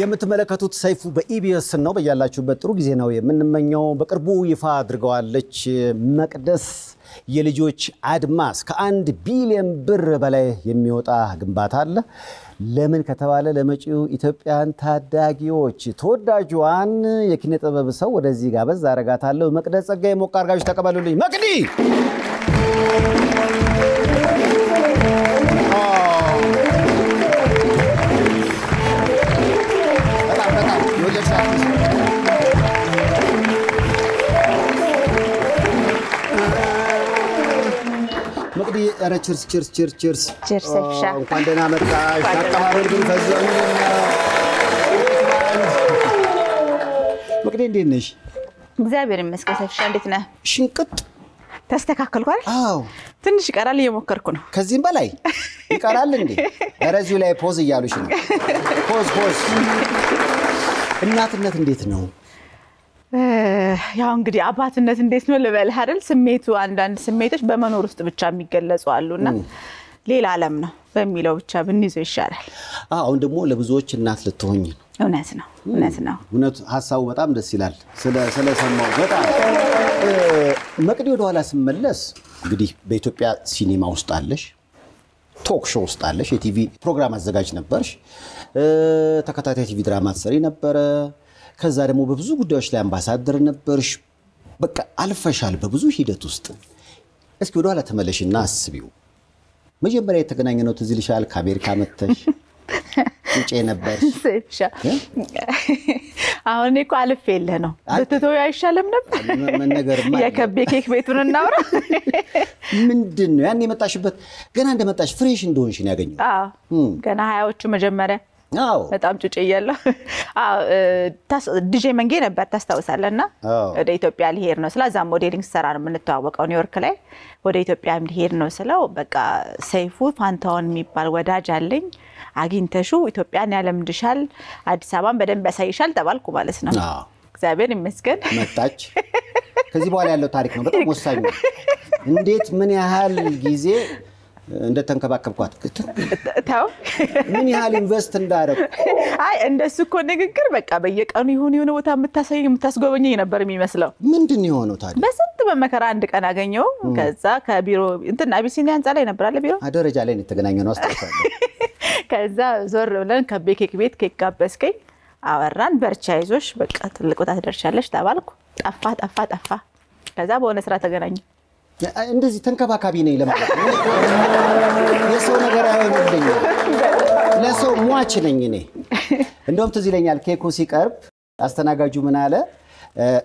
የምትመለከቱት ሰይፉ በኢቢኤስ ነው። በያላችሁበት ጥሩ ጊዜ ነው የምንመኘው። በቅርቡ ይፋ አድርገዋለች መቅደስ የልጆች አድማስ ከአንድ ቢሊዮን ብር በላይ የሚወጣ ግንባታ አለ። ለምን ከተባለ ለመጪው ኢትዮጵያን ታዳጊዎች ተወዳጇን የኪነ ጥበብ ሰው ወደዚህ ጋበዝ አረጋታለሁ። መቅደስ ጸጋዬ ሞቃ አርጋችሁ ተቀበሉልኝ። መቅዲ ኧረ ችርስ ችርስ ችርስ ችርስ እንኳን ደህና መጣሽ። አቀባበል ግን ፈዘሙ። መቅዴ እንዴት ነሽ? እግዚአብሔር ይመስገን። ሰፍሻ እንዴት ነህ? ሽንቅጥ ተስተካከልኳል። አዎ ትንሽ ይቀራል፣ እየሞከርኩ ነው። ከዚህም በላይ ይቀራል እንዴ? በረዚሁ ላይ ፖዝ እያሉሽ ነው። ፖዝ ፖዝ። እናትነት እንዴት ነው? ያው እንግዲህ አባትነት እንዴት ነው ልበል አይደል? ስሜቱ አንዳንድ ስሜቶች በመኖር ውስጥ ብቻ የሚገለጹ አሉና ሌላ ዓለም ነው በሚለው ብቻ ብንይዘው ይሻላል። አሁን ደግሞ ለብዙዎች እናት ልትሆኝ ነው። እውነት ነው፣ እውነት ነው፣ እውነት ሀሳቡ በጣም ደስ ይላል። ስለሰማው በጣም መቅዲ፣ ወደኋላ ስመለስ እንግዲህ በኢትዮጵያ ሲኒማ ውስጥ አለሽ፣ ቶክ ሾው ውስጥ አለሽ፣ የቲቪ ፕሮግራም አዘጋጅ ነበርሽ፣ ተከታታይ ቲቪ ድራማ ትሰሪ ነበረ ከዛ ደግሞ በብዙ ጉዳዮች ላይ አምባሳደር ነበርሽ። በቃ አልፈሻል በብዙ ሂደት ውስጥ። እስኪ ወደኋላ ተመለሽና አስቢው። መጀመሪያ የተገናኘነው ትዝ ይልሻል? ከአሜሪካ መተሽ ውጭ ነበር። አሁን እኮ አልፍ የለ ነው ብትቶ አይሻልም ነበር የከቤ ኬክ ቤቱን እናውራ። ምንድን ነው ያን የመጣሽበት ገና እንደመጣሽ ፍሬሽ እንደሆንሽ ነው ያገኘው። ገና ሀያዎቹ መጀመሪያ በጣም ጩጭ እያለሁ ዲጄ መንጌ ነበር ታስታውሳለህ። እና ወደ ኢትዮጵያ ሊሄድ ነው ስለ እዛም ሞዴሊንግ ስሰራ ነው የምንተዋወቀው ኒውዮርክ ላይ ወደ ኢትዮጵያ ሊሄድ ነው ስለው በቃ ሰይፉ ፋንታውን የሚባል ወዳጅ አለኝ አግኝተሹ ኢትዮጵያን ያለምድሻል፣ አዲስ አበባን በደንብ ያሳይሻል ተባልኩ ማለት ነው። እግዚአብሔር ይመስገን መጣች። ከዚህ በኋላ ያለው ታሪክ ነው በጣም ወሳኝ። እንዴት ምን ያህል ጊዜ እንደተንከባከብኳት ተው፣ ምን ያህል ኢንቨስት እንዳደረግ። አይ እንደሱ እኮ ንግግር በቃ በየቀኑ የሆነ የሆነ ቦታ የምታሳየኝ የምታስጎበኘኝ ነበር የሚመስለው። ምንድን የሆነው ታዲያ? በስንት በመከራ አንድ ቀን አገኘው። ከዛ ከቢሮ እንትን አቢሲኒያ ህንፃ ላይ ነበር አለ ቢሮ ደረጃ ላይ የተገናኘ ነው አስታውሳለሁ። ከዛ ዞር ብለን ከቤኬክ ቤት ኬክ ጋበዝከኝ፣ አወራን። በርቻ ይዞሽ በቃ ትልቅ ቦታ ትደርሻለሽ ተባልኩ። ጠፋ ጠፋ ጠፋ። ከዛ በሆነ ስራ ተገናኘ እንደዚህ ተንከባካቢ ነኝ ለማለት የሰው ነገር አይሆንልኝም። ለሰው ሟች ነኝ እኔ። እንደውም ትዝ ይለኛል ኬኩ ሲቀርብ አስተናጋጁ ምን አለ፣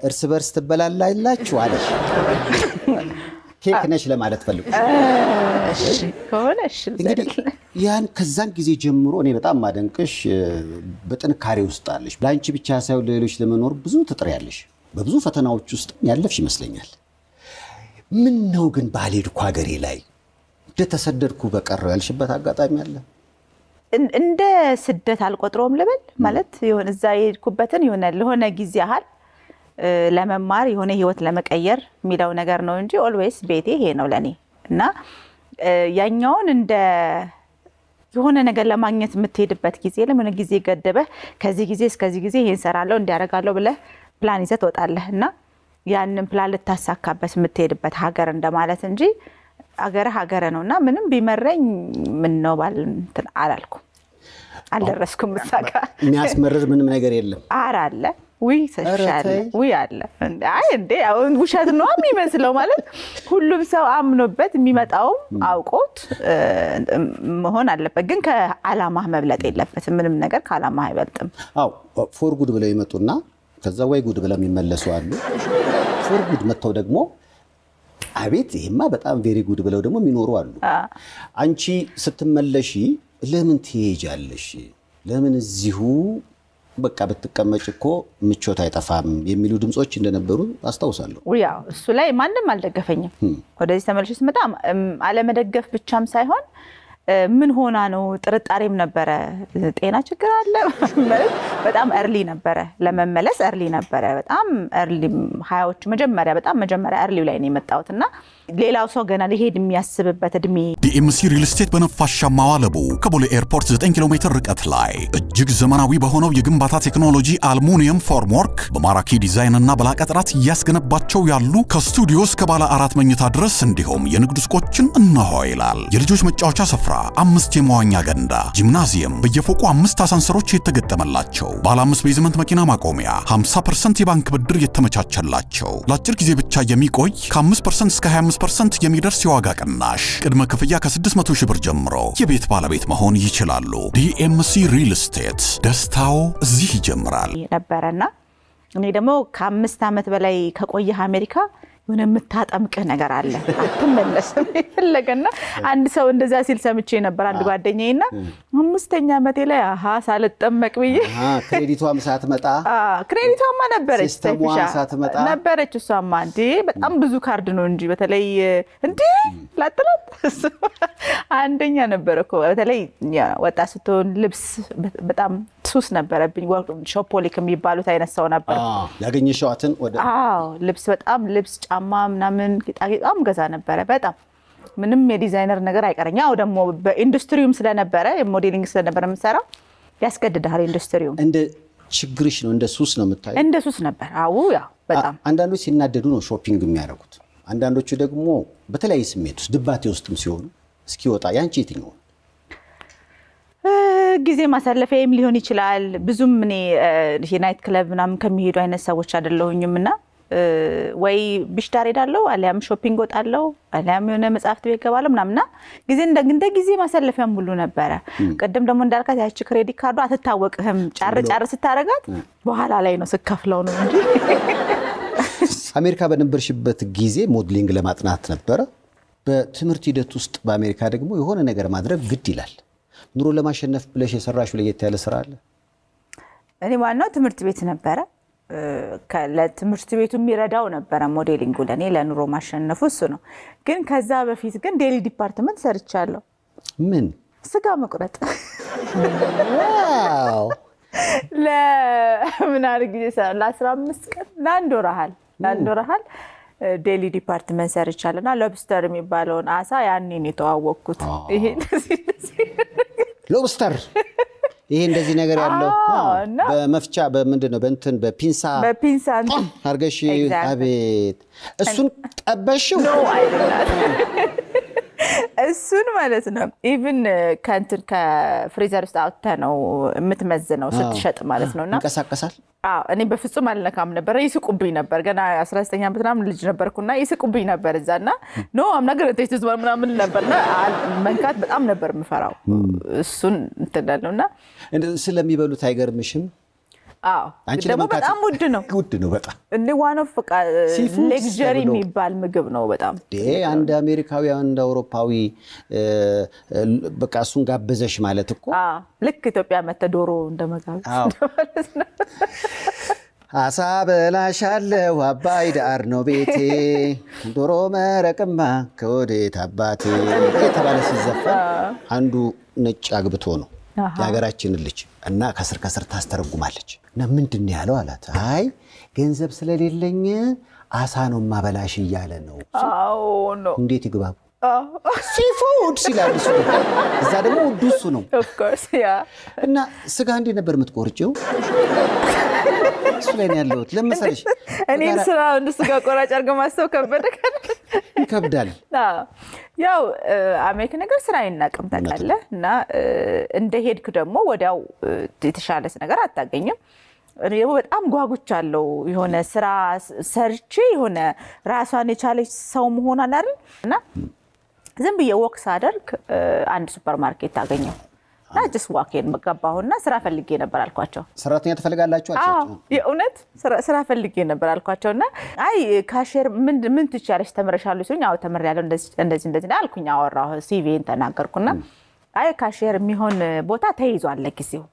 እርስ በርስ ትበላላላችሁ አለ። ኬክ ነሽ ለማለት ፈልጉ እንግዲህ ያን ከዛን ጊዜ ጀምሮ እኔ በጣም ማደንቅሽ በጥንካሬ ውስጥ አለሽ። ለአንቺ ብቻ ሳይሆን ለሌሎች ለመኖር ብዙ ትጥሪያለሽ። በብዙ ፈተናዎች ውስጥ ያለፍሽ ይመስለኛል። ምን ነው ግን ባልሄድኩ ሀገሬ ላይ እንደተሰደድኩ በቀረው ያልሽበት አጋጣሚ አለ? እንደ ስደት አልቆጥሮም ልበል። ማለት ሆን እዛ የሄድኩበትን የሆነ ለሆነ ጊዜ ያህል ለመማር የሆነ ህይወት ለመቀየር የሚለው ነገር ነው እንጂ ኦልዌይስ ቤቴ ይሄ ነው ለእኔ እና ያኛውን እንደ የሆነ ነገር ለማግኘት የምትሄድበት ጊዜ ለምን ጊዜ ገደበህ ከዚህ ጊዜ እስከዚህ ጊዜ ይሄን እሰራለሁ እንዲያደርጋለሁ ብለህ ፕላን ይዘህ ትወጣለህ እና ያንን ፕላን ልታሳካበት የምትሄድበት ሀገር እንደማለት እንጂ ሀገር ሀገረ ነው እና ምንም ቢመረኝ ምን ነው ባል አላልኩ አልደረስኩም። ምሳቃ የሚያስመርር ምንም ነገር የለም። አር አለ ውይ ተሻለ ውይ አለ። አይ እንዴ አሁን ውሸት ነው የሚመስለው ማለት ሁሉም ሰው አምኖበት የሚመጣውም አውቆት መሆን አለበት። ግን ከአላማ መብለጥ የለበትም። ምንም ነገር ከአላማ አይበልጥም። አዎ ፎር ጉድ ብለው ይመጡና ከዛ ወይ ጉድ ብለው የሚመለሱ አሉ። ፎር ጉድ መጥተው ደግሞ አቤት ይሄማ በጣም ቬሪ ጉድ ብለው ደግሞ የሚኖሩ አሉ። አንቺ ስትመለሺ ለምን ትሄጃለሽ? ለምን እዚሁ በቃ ብትቀመጭ እኮ ምቾት አይጠፋም የሚሉ ድምፆች እንደነበሩ አስታውሳለሁ። ያው እሱ ላይ ማንም አልደገፈኝም። ወደዚህ ተመልሼ ስመጣ አለመደገፍ ብቻም ሳይሆን ምን ሆና ነው? ጥርጣሬም ነበረ። ጤና ችግር አለ በጣም እርሊ ነበረ፣ ለመመለስ እርሊ ነበረ። በጣም እርሊ ሀያዎቹ መጀመሪያ በጣም መጀመሪያ እርሊው ላይ ነው የመጣሁት እና ሌላው ሰው ገና ሊሄድ የሚያስብበት እድሜ። ዲኤምሲ ሪል ስቴት በነፋሻማ አለቡ ከቦሌ ኤርፖርት 9 ኪሎ ሜትር ርቀት ላይ እጅግ ዘመናዊ በሆነው የግንባታ ቴክኖሎጂ አልሙኒየም ፎርምወርክ በማራኪ ዲዛይን እና በላቀ ጥራት እያስገነባቸው ያሉ ከስቱዲዮ እስከ ባለ አራት መኝታ ድረስ እንዲሁም የንግድ ሱቆችን እነሆ ይላል። የልጆች መጫወቻ ስፍራ፣ አምስት የመዋኛ ገንዳ፣ ጂምናዚየም፣ በየፎቁ አምስት አሳንሰሮች የተገጠመላቸው፣ ባለ አምስት ቤዝመንት መኪና ማቆሚያ፣ 50 የባንክ ብድር የተመቻቸላቸው፣ ለአጭር ጊዜ ብቻ የሚቆይ ከ5 እስከ 25 25% የሚደርስ የዋጋ ቅናሽ፣ ቅድመ ክፍያ ከ600 ሺህ ብር ጀምሮ የቤት ባለቤት መሆን ይችላሉ። ዲኤምሲ ሪል ስቴት ደስታው እዚህ ይጀምራል ነበረና እኔ ደግሞ ከአምስት ዓመት በላይ ከቆየህ አሜሪካ የሆነ የምታጠምቅህ ነገር አለ፣ አትመለስም የፈለገና አንድ ሰው እንደዚያ ሲል ሰምቼ ነበር። አንድ ና አምስተኛ ዓመቴ ላይ አሀ ሳልጠመቅ ብዬ ክሬዲቷም ሳትመጣ ክሬዲቷማ ነበረች ነበረች እሷማ እንዴ በጣም ብዙ ካርድ ነው እንጂ በተለይ እንዴ ላጥላት አንደኛ ነበረ እኮ በተለይ ወጣት ስትሆን ልብስ በጣም ሱስ ነበረብኝ። ሾፖሊክ የሚባሉት አይነት ሰው ነበር። ያገኘሸዋትን ልብስ በጣም ልብስ ጫ ጫማ ምናምን ጌጣጌጣም ገዛ ነበረ በጣም ምንም የዲዛይነር ነገር አይቀረኝ። ያው ደግሞ በኢንዱስትሪውም ስለነበረ ሞዴሊንግ ስለነበረ የምሰራው ያስገድድሃል ኢንዱስትሪውም። እንደ ችግርሽ ነው እንደ ሱስ ነው የምታየው? እንደ ሱስ ነበር። አዎ ያ በጣም አንዳንዶች ሲናደዱ ነው ሾፒንግ የሚያደርጉት። አንዳንዶቹ ደግሞ በተለያየ ስሜት ውስጥ ድባቴ ውስጥም ሲሆኑ እስኪወጣ ያንቺ የትኛው ጊዜ ማሳለፊያም ሊሆን ይችላል። ብዙም እኔ ናይት ክለብ ምናምን ከሚሄዱ አይነት ሰዎች አደለሁኝም እና ወይ ብሽዳር ሄዳለው አሊያም ሾፒንግ ወጣለው አሊያም የሆነ መጽሐፍት ቤት ገባለሁ ምናምና ጊዜ እንደ ጊዜ ማሳለፊያም ሁሉ ነበረ። ቅድም ደግሞ እንዳልካት ያቺ ክሬዲት ካርዱ አትታወቅህም። ጫር ጫር ስታረጋት በኋላ ላይ ነው ስከፍለው ነው እንጂ። አሜሪካ በነበርሽበት ጊዜ ሞድሊንግ ለማጥናት ነበረ። በትምህርት ሂደት ውስጥ በአሜሪካ ደግሞ የሆነ ነገር ማድረግ ግድ ይላል። ኑሮ ለማሸነፍ ብለሽ የሰራሽ ለየት ያለ ስራ አለ? እኔ ዋናው ትምህርት ቤት ነበረ። ለትምህርት ቤቱ የሚረዳው ነበረ ሞዴሊንጉ ለእኔ ለኑሮ ማሸነፉ እሱ ነው። ግን ከዛ በፊት ግን ዴሊ ዲፓርትመንት ሰርቻለሁ። ምን ስጋ መቁረጥ ለምን ያህል ጊዜ ለአስራ አምስት ቀን ለአንድ ወር ያህል ለአንድ ወር ያህል ዴሊ ዲፓርትመንት ሰርቻለሁ እና ሎብስተር የሚባለውን አሳ ያኔን የተዋወቅኩት ይሄ ሎብስተር ይሄ እንደዚህ ነገር ያለው በመፍቻ በምንድን ነው በእንትን በፒንሳ በፒንሳ አርገሽ አቤት እሱን ጠበሽው እሱን ማለት ነው። ኢቭን ከእንትን ከፍሪዘር ውስጥ አውጥተ ነው የምትመዝነው ስትሸጥ ማለት ነው። እና ይንቀሳቀሳል። እኔ በፍጹም አልነካም ነበረ። ይስቁብኝ ነበር። ገና 19 ዓመት ምናምን ልጅ ነበርኩና ይስቁብኝ ነበር እዛ እና ኖ አምናገር ቴስት ምናምን ነበርና መንካት በጣም ነበር የምፈራው። እሱን እንትን እላለሁ እና ስለሚበሉት አይገርምሽም? ደግሞ በጣም ውድ ነው ውድ ነው በጣም እንደ ዋን ኦፍ ሌግጀሪ የሚባል ምግብ ነው በጣም አንድ አሜሪካዊ አንድ አውሮፓዊ በቃ እሱን ጋበዘሽ ማለት እኮ ልክ ኢትዮጵያ መተ ዶሮ እንደመጋበዝ አሳ በላሻለሁ አባይ ዳር ነው ቤቴ ዶሮ መረቅማ ከወዴት አባቴ የተባለ ሲዘፈን አንዱ ነጭ አግብቶ ነው የሀገራችንን ልጅ እና ከስር ከስር ታስተረጉማለች። እና ምንድን ያለው አላት። አይ ገንዘብ ስለሌለኝ አሳ ነው ማበላሽ እያለ ነው። እንዴት ይግባቡ? ሲፉድ ይላል እሱ እዛ ደግሞ ውዱ እሱ ነው እና ስጋ እንዴ ነበር የምትቆርጭው እሱ ላይ ነው ያለሁት ለመሰለሽ እኔን ስራ እንደ ስጋ ቆራጭ አድርገ ማሰብ ከበደ ይከብዳል ያው አሜሪካ ነገር ስራ አይናቅም ታውቃለህ እና እንደ ሄድክ ደግሞ ወዲያው የተሻለስ ነገር አታገኝም ደግሞ በጣም ጓጉች አለው የሆነ ስራ ሰርቼ የሆነ ራሷን የቻለች ሰው መሆን አላል እና ዝም ብዬ ወክ ሳደርግ አንድ ሱፐር ማርኬት ታገኘው እና ጅስ ዋኬን ገባሁና ስራ ፈልጌ ነበር አልኳቸው። ሰራተኛ ትፈልጋላችሁ? የእውነት ስራ ፈልጌ ነበር አልኳቸው እና አይ ካሽር ምን ትችያለሽ ተምረሻሉ ሲሉኝ አዎ ተምሬያለሁ እንደዚህ እንደዚህ አልኩኝ። አወራሁ ሲቪን ተናገርኩና አይ ካሽር የሚሆን ቦታ ተይዟል ለጊዜው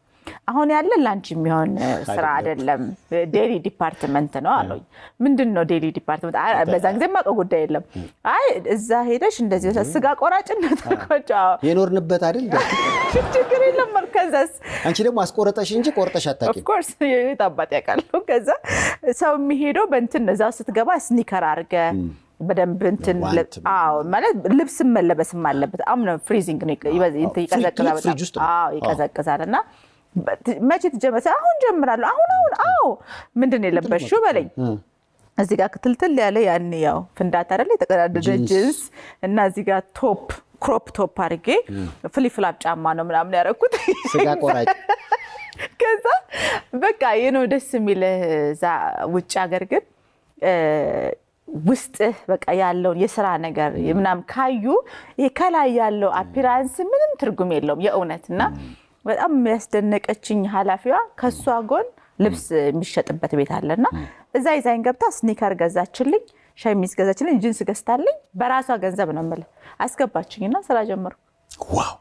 አሁን ያለ ላንች የሚሆን ስራ አይደለም፣ ዴሊ ዲፓርትመንት ነው አሉኝ። ምንድን ነው ዴሊ ዲፓርትመንት? በዛን ጊዜ የማውቀው ጉዳይ የለም። አይ እዛ ሄደሽ እንደዚህ ስጋ ቆራጭነት የኖርንበት አይደል? ችግር የለም። ከዛስ አንቺ ደግሞ አስቆረጠሽ እንጂ ቆርጠሽ አታውቂም። ኦፍኮርስ የጣባት ያውቃለሁ። ከዛ ሰው የሚሄደው በእንትን እዛ ስትገባ ስኒከር አድርገ በደንብ እንትን ማለት ልብስ መለበስም አለበት። አሁን ፍሪዚንግ ነው ይቀዘቅዛል እና መቼ ትጀመሰ? አሁን ጀምራለሁ። አሁን አሁን። አዎ ምንድን የለበሹ በለኝ እዚህ ጋር ክትልትል ያለ ያን ያው ፍንዳታ አደለ የተቀዳደደ ጅንስ እና እዚህ ጋር ቶፕ ክሮፕ ቶፕ አድርጌ ፍሊፍላፕ ጫማ ነው ምናምን ያደረኩት። ከዛ በቃ ይህ ነው ደስ የሚልህ። እዛ ውጭ ሀገር ግን ውስጥህ በቃ ያለውን የስራ ነገር ምናምን ካዩ ከላይ ያለው አፒራንስ ምንም ትርጉም የለውም የእውነት እና በጣም ያስደነቀችኝ ኃላፊዋ ከእሷ ጎን ልብስ የሚሸጥበት ቤት አለና እዛ ይዛኝ ገብታ ስኒከር ገዛችልኝ፣ ሸሚዝ ገዛችልኝ፣ ጅንስ ገዝታልኝ። በራሷ ገንዘብ ነው የምልህ አስገባችኝና ስራ ጀመርኩ። ዋው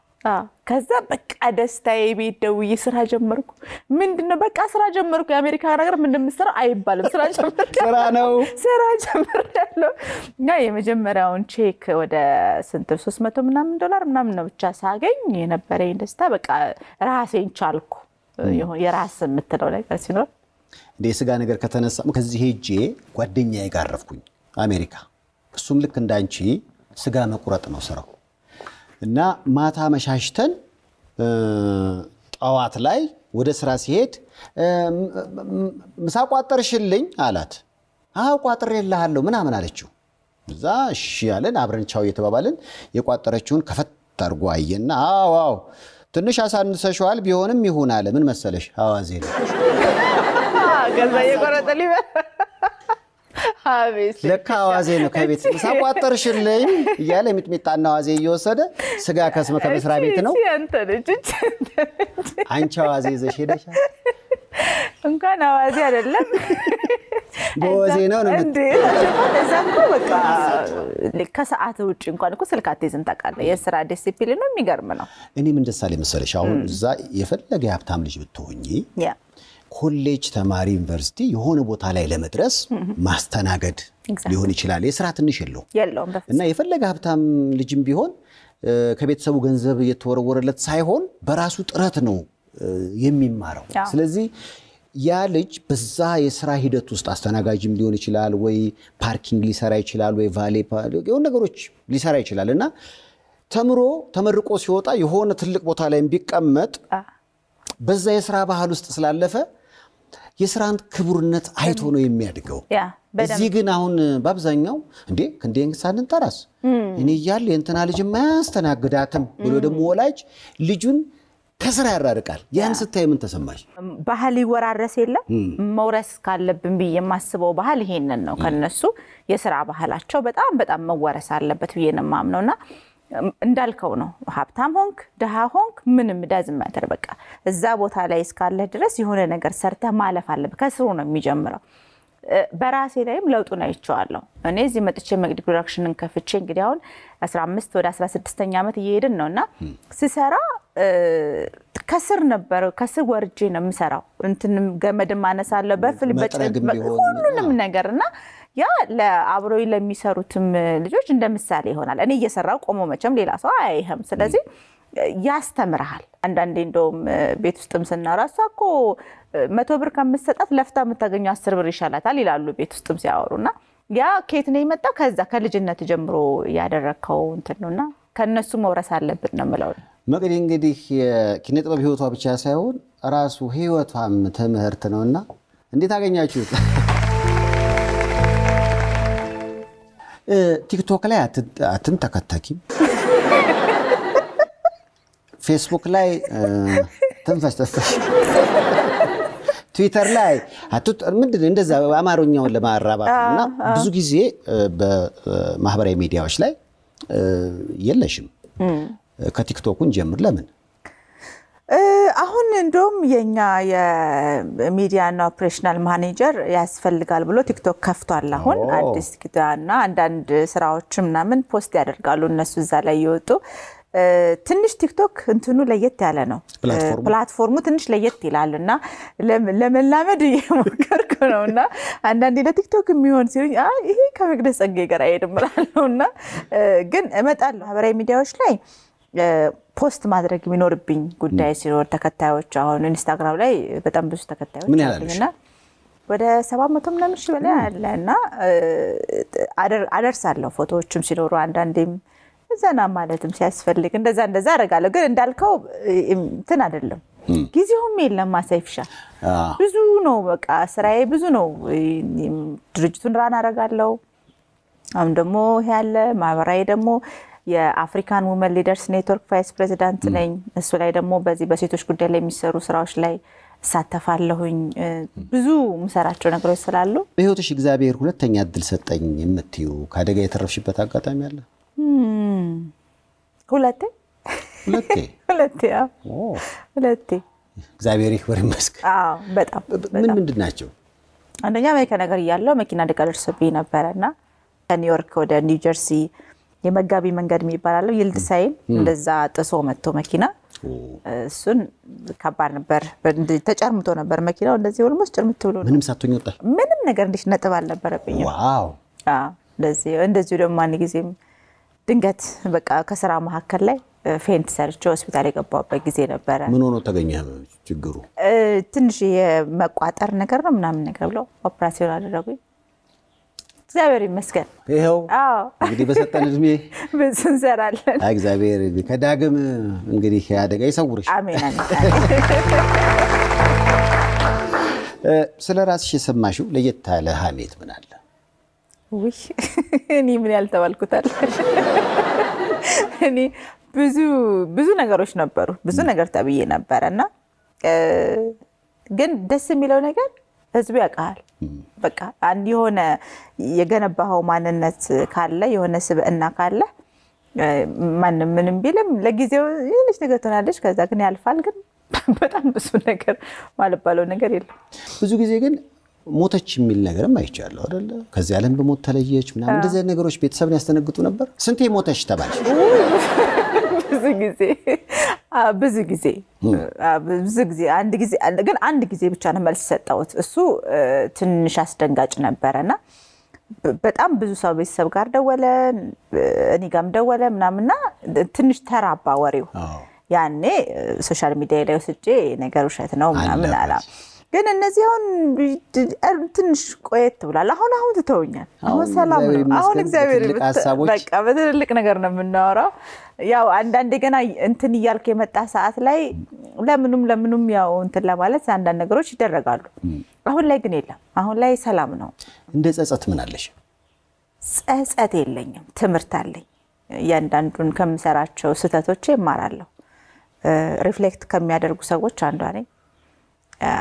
ከዛ በቃ ደስታዬ ቤት ደውዬ ስራ ጀመርኩ። ምንድን ነው በቃ ስራ ጀመርኩ። የአሜሪካ ነገር ምንድን የምትሰራው አይባልም። ስራ ስራ ነው ስራ ጀምሬያለሁ። እና የመጀመሪያውን ቼክ ወደ ስንት ሶስት መቶ ምናምን ዶላር ምናምን ነው ብቻ ሳገኝ የነበረኝ ደስታ በቃ ራሴን ቻልኩ። የራስ የምትለው ነገር ሲኖር እንደ የስጋ ነገር ከተነሳ ከዚህ ሄጄ ጓደኛዬ ጋር አረፍኩኝ አሜሪካ። እሱም ልክ እንዳንቺ ስጋ መቁረጥ ነው ስራው እና ማታ መሻሽተን ጠዋት ላይ ወደ ስራ ሲሄድ ምሳ ቋጠርሽልኝ አላት። አዎ ቋጥሬልሃለሁ ምናምን አለችው። እዛ እሺ ያለን አብረን ቻው እየተባባልን የቋጠረችውን ከፈት አድርጎ አየና አዎ አዎ ትንሽ አሳንሰሸዋል ቢሆንም ይሁን አለ። ምን መሰለሽ አዋዜ ነው ገዛ እየቆረጠ ሊበል ለካ አዋዜ ነው ከቤት ሳቋጠርሽልኝ እያለ ሚጥሚጣና አዋዜ እየወሰደ ስጋ ከስመ ከመስሪያ ቤት ነው። አንቺ አዋዜ ይዘሽ ሄደሻል። እንኳን አዋዜ አይደለም በወዜ ነው ነው ከሰዓት ውጭ እንኳን እኮ ስልክ አትይዝም ታውቃለህ። የስራ ዲሲፕሊን ነው የሚገርም ነው። እኔ ምን ደስ መሰለሽ፣ አሁን እዛ የፈለገ የሀብታም ልጅ ብትሆኚ ኮሌጅ ተማሪ ዩኒቨርሲቲ የሆነ ቦታ ላይ ለመድረስ ማስተናገድ ሊሆን ይችላል። የስራ ትንሽ የለው እና የፈለገ ሀብታም ልጅም ቢሆን ከቤተሰቡ ገንዘብ እየተወረወረለት ሳይሆን በራሱ ጥረት ነው የሚማረው። ስለዚህ ያ ልጅ በዛ የስራ ሂደት ውስጥ አስተናጋጅም ሊሆን ይችላል ወይ ፓርኪንግ ሊሰራ ይችላል ወይ ቫሌ የሆኑ ነገሮች ሊሰራ ይችላል እና ተምሮ ተመርቆ ሲወጣ የሆነ ትልቅ ቦታ ላይ ቢቀመጥ በዛ የስራ ባህል ውስጥ ስላለፈ የስራን ክቡርነት አይቶ ነው የሚያድገው። እዚህ ግን አሁን በአብዛኛው እንዴ ክንዴ ክንዴን ሳንንጠራስ እኔ እያለ የእንትና ልጅ ማያስተናግዳትም ብሎ ደግሞ ወላጅ ልጁን ከስራ ያራርቃል። ያን ስታይ ምን ተሰማሽ? ባህል ይወራረስ የለም መውረስ ካለብን ብዬ የማስበው ባህል ይሄንን ነው። ከነሱ የስራ ባህላቸው በጣም በጣም መወረስ አለበት ብዬ ነው የማምነውና እንዳልከው ነው። ሀብታም ሆንክ ድሃ ሆንክ ምንም ዳዝ ማተር በቃ እዛ ቦታ ላይ እስካለህ ድረስ የሆነ ነገር ሰርተህ ማለፍ አለብህ። ከስሩ ነው የሚጀምረው። በራሴ ላይም ለውጡን አይቼዋለሁ። እኔ እዚህ መጥቼ መቅዲ ፕሮዳክሽንን ከፍቼ እንግዲህ አሁን 15 ወደ 16ኛ ዓመት እየሄድን ነው እና ስሰራ ከስር ነበር ከስር ወርጄ ነው የምሰራው። እንትንም ገመድም አነሳለሁ በፍል በጭ ሁሉንም ነገር እና ያ ለአብሮ ለሚሰሩትም ልጆች እንደ ምሳሌ ይሆናል። እኔ እየሰራው ቆሞ መቼም ሌላ ሰው አያይህም። ስለዚህ ያስተምርሃል። አንዳንዴ እንደውም ቤት ውስጥም ስናወራ እሷ እኮ መቶ ብር ከምትሰጣት ለፍታ የምታገኘው አስር ብር ይሻላታል ይላሉ ቤት ውስጥም ሲያወሩና ያ ከየት ነው የመጣው? ከዛ ከልጅነት ጀምሮ ያደረግከው እንትን ነው እና ከእነሱ መውረስ አለብን ነው የምለው። መቅዲ እንግዲህ የኪነ ጥበብ ህይወቷ ብቻ ሳይሆን ራሱ ህይወቷም ትምህርት ነው ና እንዴት አገኛችሁት? ቲክቶክ ላይ አትንተከተኪም፣ ፌስቡክ ላይ ትንፈስተፈሽ ትዊተር ላይ ምንድን እንደዛ አማርኛውን ለማራባት እና ብዙ ጊዜ በማህበራዊ ሚዲያዎች ላይ የለሽም። ከቲክቶኩን ጀምር ለምን አሁን እንደውም የኛ የሚዲያና ኦፕሬሽናል ማኔጀር ያስፈልጋል ብሎ ቲክቶክ ከፍቷል። አሁን አዲስ ና አንዳንድ ስራዎች ምናምን ፖስት ያደርጋሉ እነሱ እዛ ላይ የወጡ ትንሽ ቲክቶክ እንትኑ ለየት ያለ ነው። ፕላትፎርሙ ትንሽ ለየት ይላል እና ለመላመድ እየሞከርኩ ነው እና አንዳንዴ ለቲክቶክ የሚሆን ሲሉኝ ይሄ ከመቅደስ ጸጋዬ ጋር አይሄድም እላለሁ እና ግን እመጣለሁ ማህበራዊ ሚዲያዎች ላይ ፖስት ማድረግ የሚኖርብኝ ጉዳይ ሲኖር ተከታዮች አሁን ኢንስታግራም ላይ በጣም ብዙ ተከታዮች ምን ወደ ሰባ መቶ ምናምን በላይ አለ እና አደርሳለሁ። ፎቶዎችም ሲኖሩ አንዳንዴም ዘና ማለትም ሲያስፈልግ እንደዛ እንደዛ አደርጋለሁ። ግን እንዳልከው እንትን አይደለም ጊዜውም የለም። ማሳይፍሻ ብዙ ነው፣ በቃ ስራዬ ብዙ ነው። ድርጅቱን ራን አደርጋለሁ። አሁን ደግሞ ያለ ማህበራዊ ደግሞ የአፍሪካን ውመን ሊደርስ ኔትወርክ ቫይስ ፕሬዚዳንት ነኝ። እሱ ላይ ደግሞ በዚህ በሴቶች ጉዳይ ላይ የሚሰሩ ስራዎች ላይ እሳተፋለሁኝ። ብዙ ምሰራቸው ነገሮች ስላሉ በህይወትሽ እግዚአብሔር ሁለተኛ እድል ሰጠኝ የምትዩ ከአደጋ የተረፍሽበት አጋጣሚ አለ? ሁለቴ ሁለቴ ሁለቴ እግዚአብሔር ይክበር ይመስገን። በጣም ምን ምንድን ናቸው? አንደኛ አሜሪካ ነገር እያለው መኪና አደጋ ደርሶብኝ እና ከኒውዮርክ ወደ ኒውጀርሲ የመጋቢ መንገድ የሚባላለው ይልድሳይን እንደዛ ጥሶ መጥቶ መኪና እሱን ከባድ ነበር። ተጨርምቶ ነበር መኪናው እንደዚህ ኦልሞስት ጭርምት ብሎ ምንም ሳቶኝ ወጣ። ምንም ነገር እንዲሽ ነጥብ አልነበረብኝም። እንደዚሁ ደግሞ አንድ ጊዜም ድንገት በቃ ከስራ መካከል ላይ ፌንት ሰርቼ ሆስፒታል የገባበት ጊዜ ነበረ። ምን ሆኖ ተገኘ? ችግሩ ትንሽ የመቋጠር ነገር ነው ምናምን ነገር ብለው ኦፕራሲዮን አደረጉኝ። እግዚአብሔር ይመስገን። ይኸው እንግዲህ በሰጠን እድሜ ብዙ እንሰራለን። እግዚአብሔር ከዳግም እንግዲህ አደጋ ይሰውርሽ። አሜን። ስለ ራስሽ የሰማሽው ለየት ያለ ሀሜት ምን አለ? ውይ እኔ ምን ያልተባልኩታል። እኔ ብዙ ብዙ ነገሮች ነበሩ፣ ብዙ ነገር ተብዬ ነበረ እና ግን ደስ የሚለው ነገር ህዝቡ ያውቃል። በቃ አንድ የሆነ የገነባኸው ማንነት ካለ የሆነ ስብዕና ካለ ማንም ምንም ቢልም ለጊዜው ይህንሽ ነገር ትሆናለች፣ ከዛ ግን ያልፋል። ግን በጣም ብዙ ነገር ማልባለው ነገር የለም። ብዙ ጊዜ ግን ሞተች የሚል ነገርም አይቻለሁ አይደለ? ከዚህ ዓለም በሞት ተለየች ምናምን፣ እንደዚህ ነገሮች ቤተሰብን ያስተነግጡ ነበር። ስንቴ ሞተች ተባለች? ጊዜ ብዙ ጊዜ ብዙ ጊዜ አንድ ጊዜ ግን አንድ ጊዜ ብቻ ነው መልስ ሰጠሁት። እሱ ትንሽ አስደንጋጭ ነበረና በጣም ብዙ ሰው ቤተሰብ ጋር ደወለ፣ እኔ ጋም ደወለ ምናምና ትንሽ ተራባ ወሬው። ያኔ ሶሻል ሚዲያ ላይ ወስጄ ነገር ውሸት ነው ምናምን አላ ግን እነዚህ አሁን ትንሽ ቆየት ብሏል። አሁን አሁን ትተውኛል። አሁን ሰላም ነው። አሁን እግዚአብሔር በቃ በትልልቅ ነገር ነው የምናወራው። ያው አንዳንዴ ገና እንትን እያልክ የመጣ ሰዓት ላይ ለምኑም ለምኑም ያው እንትን ለማለት አንዳንድ ነገሮች ይደረጋሉ። አሁን ላይ ግን የለም። አሁን ላይ ሰላም ነው። እንደ ጸጸት ምን አለሽ? ጸጸት የለኝም። ትምህርት አለኝ። እያንዳንዱን ከምሰራቸው ስህተቶች ይማራለሁ ሪፍሌክት ከሚያደርጉ ሰዎች አንዷ ነኝ።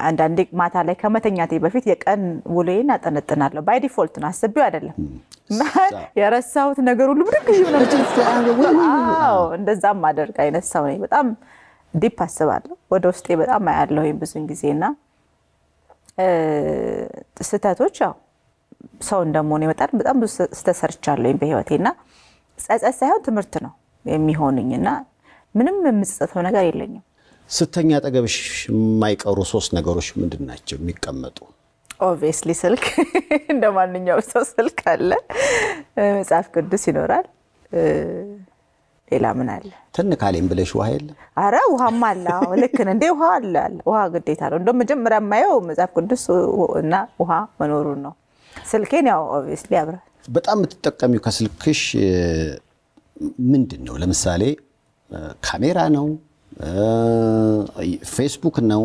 አንዳንዴ ማታ ላይ ከመተኛቴ በፊት የቀን ውሎዬን አጠነጥናለሁ። ባይ ዲፎልት ነው፣ አስቤው አይደለም። የረሳሁት ነገር ሁሉ ብድግ እንደዛም አደርግ አይነት ሰው ነኝ። በጣም ዲፕ አስባለሁ፣ ወደ ውስጤ በጣም አያለሁ ብዙን ጊዜ እና ስህተቶች ያው ሰው እንደመሆን ይመጣል። በጣም ብዙ ስህተት ሰርቻለሁ በህይወቴ እና ጸጸት ሳይሆን ትምህርት ነው የሚሆንኝ እና ምንም የምጸጸተው ነገር የለኝም ስተኛ አጠገብሽ የማይቀሩ ሶስት ነገሮች ምንድን ናቸው የሚቀመጡ? ኦብቪየስሊ ስልክ፣ እንደ ማንኛውም ሰው ስልክ አለ፣ መጽሐፍ ቅዱስ ይኖራል። ሌላ ምን አለ? ትንካሌም ብለሽ ውሃ የለም? አረ ውሃም አለ። ልክን እንዴ! ውሃ አለ አለ። ውሃ ግዴታ ነው። እንደ መጀመሪያ የማየው መጽሐፍ ቅዱስ እና ውሃ መኖሩን ነው። ስልኬን ያው ኦብቪየስሊ አብረ በጣም የምትጠቀሚው ከስልክሽ ምንድን ነው? ለምሳሌ ካሜራ ነው ፌስቡክ ነው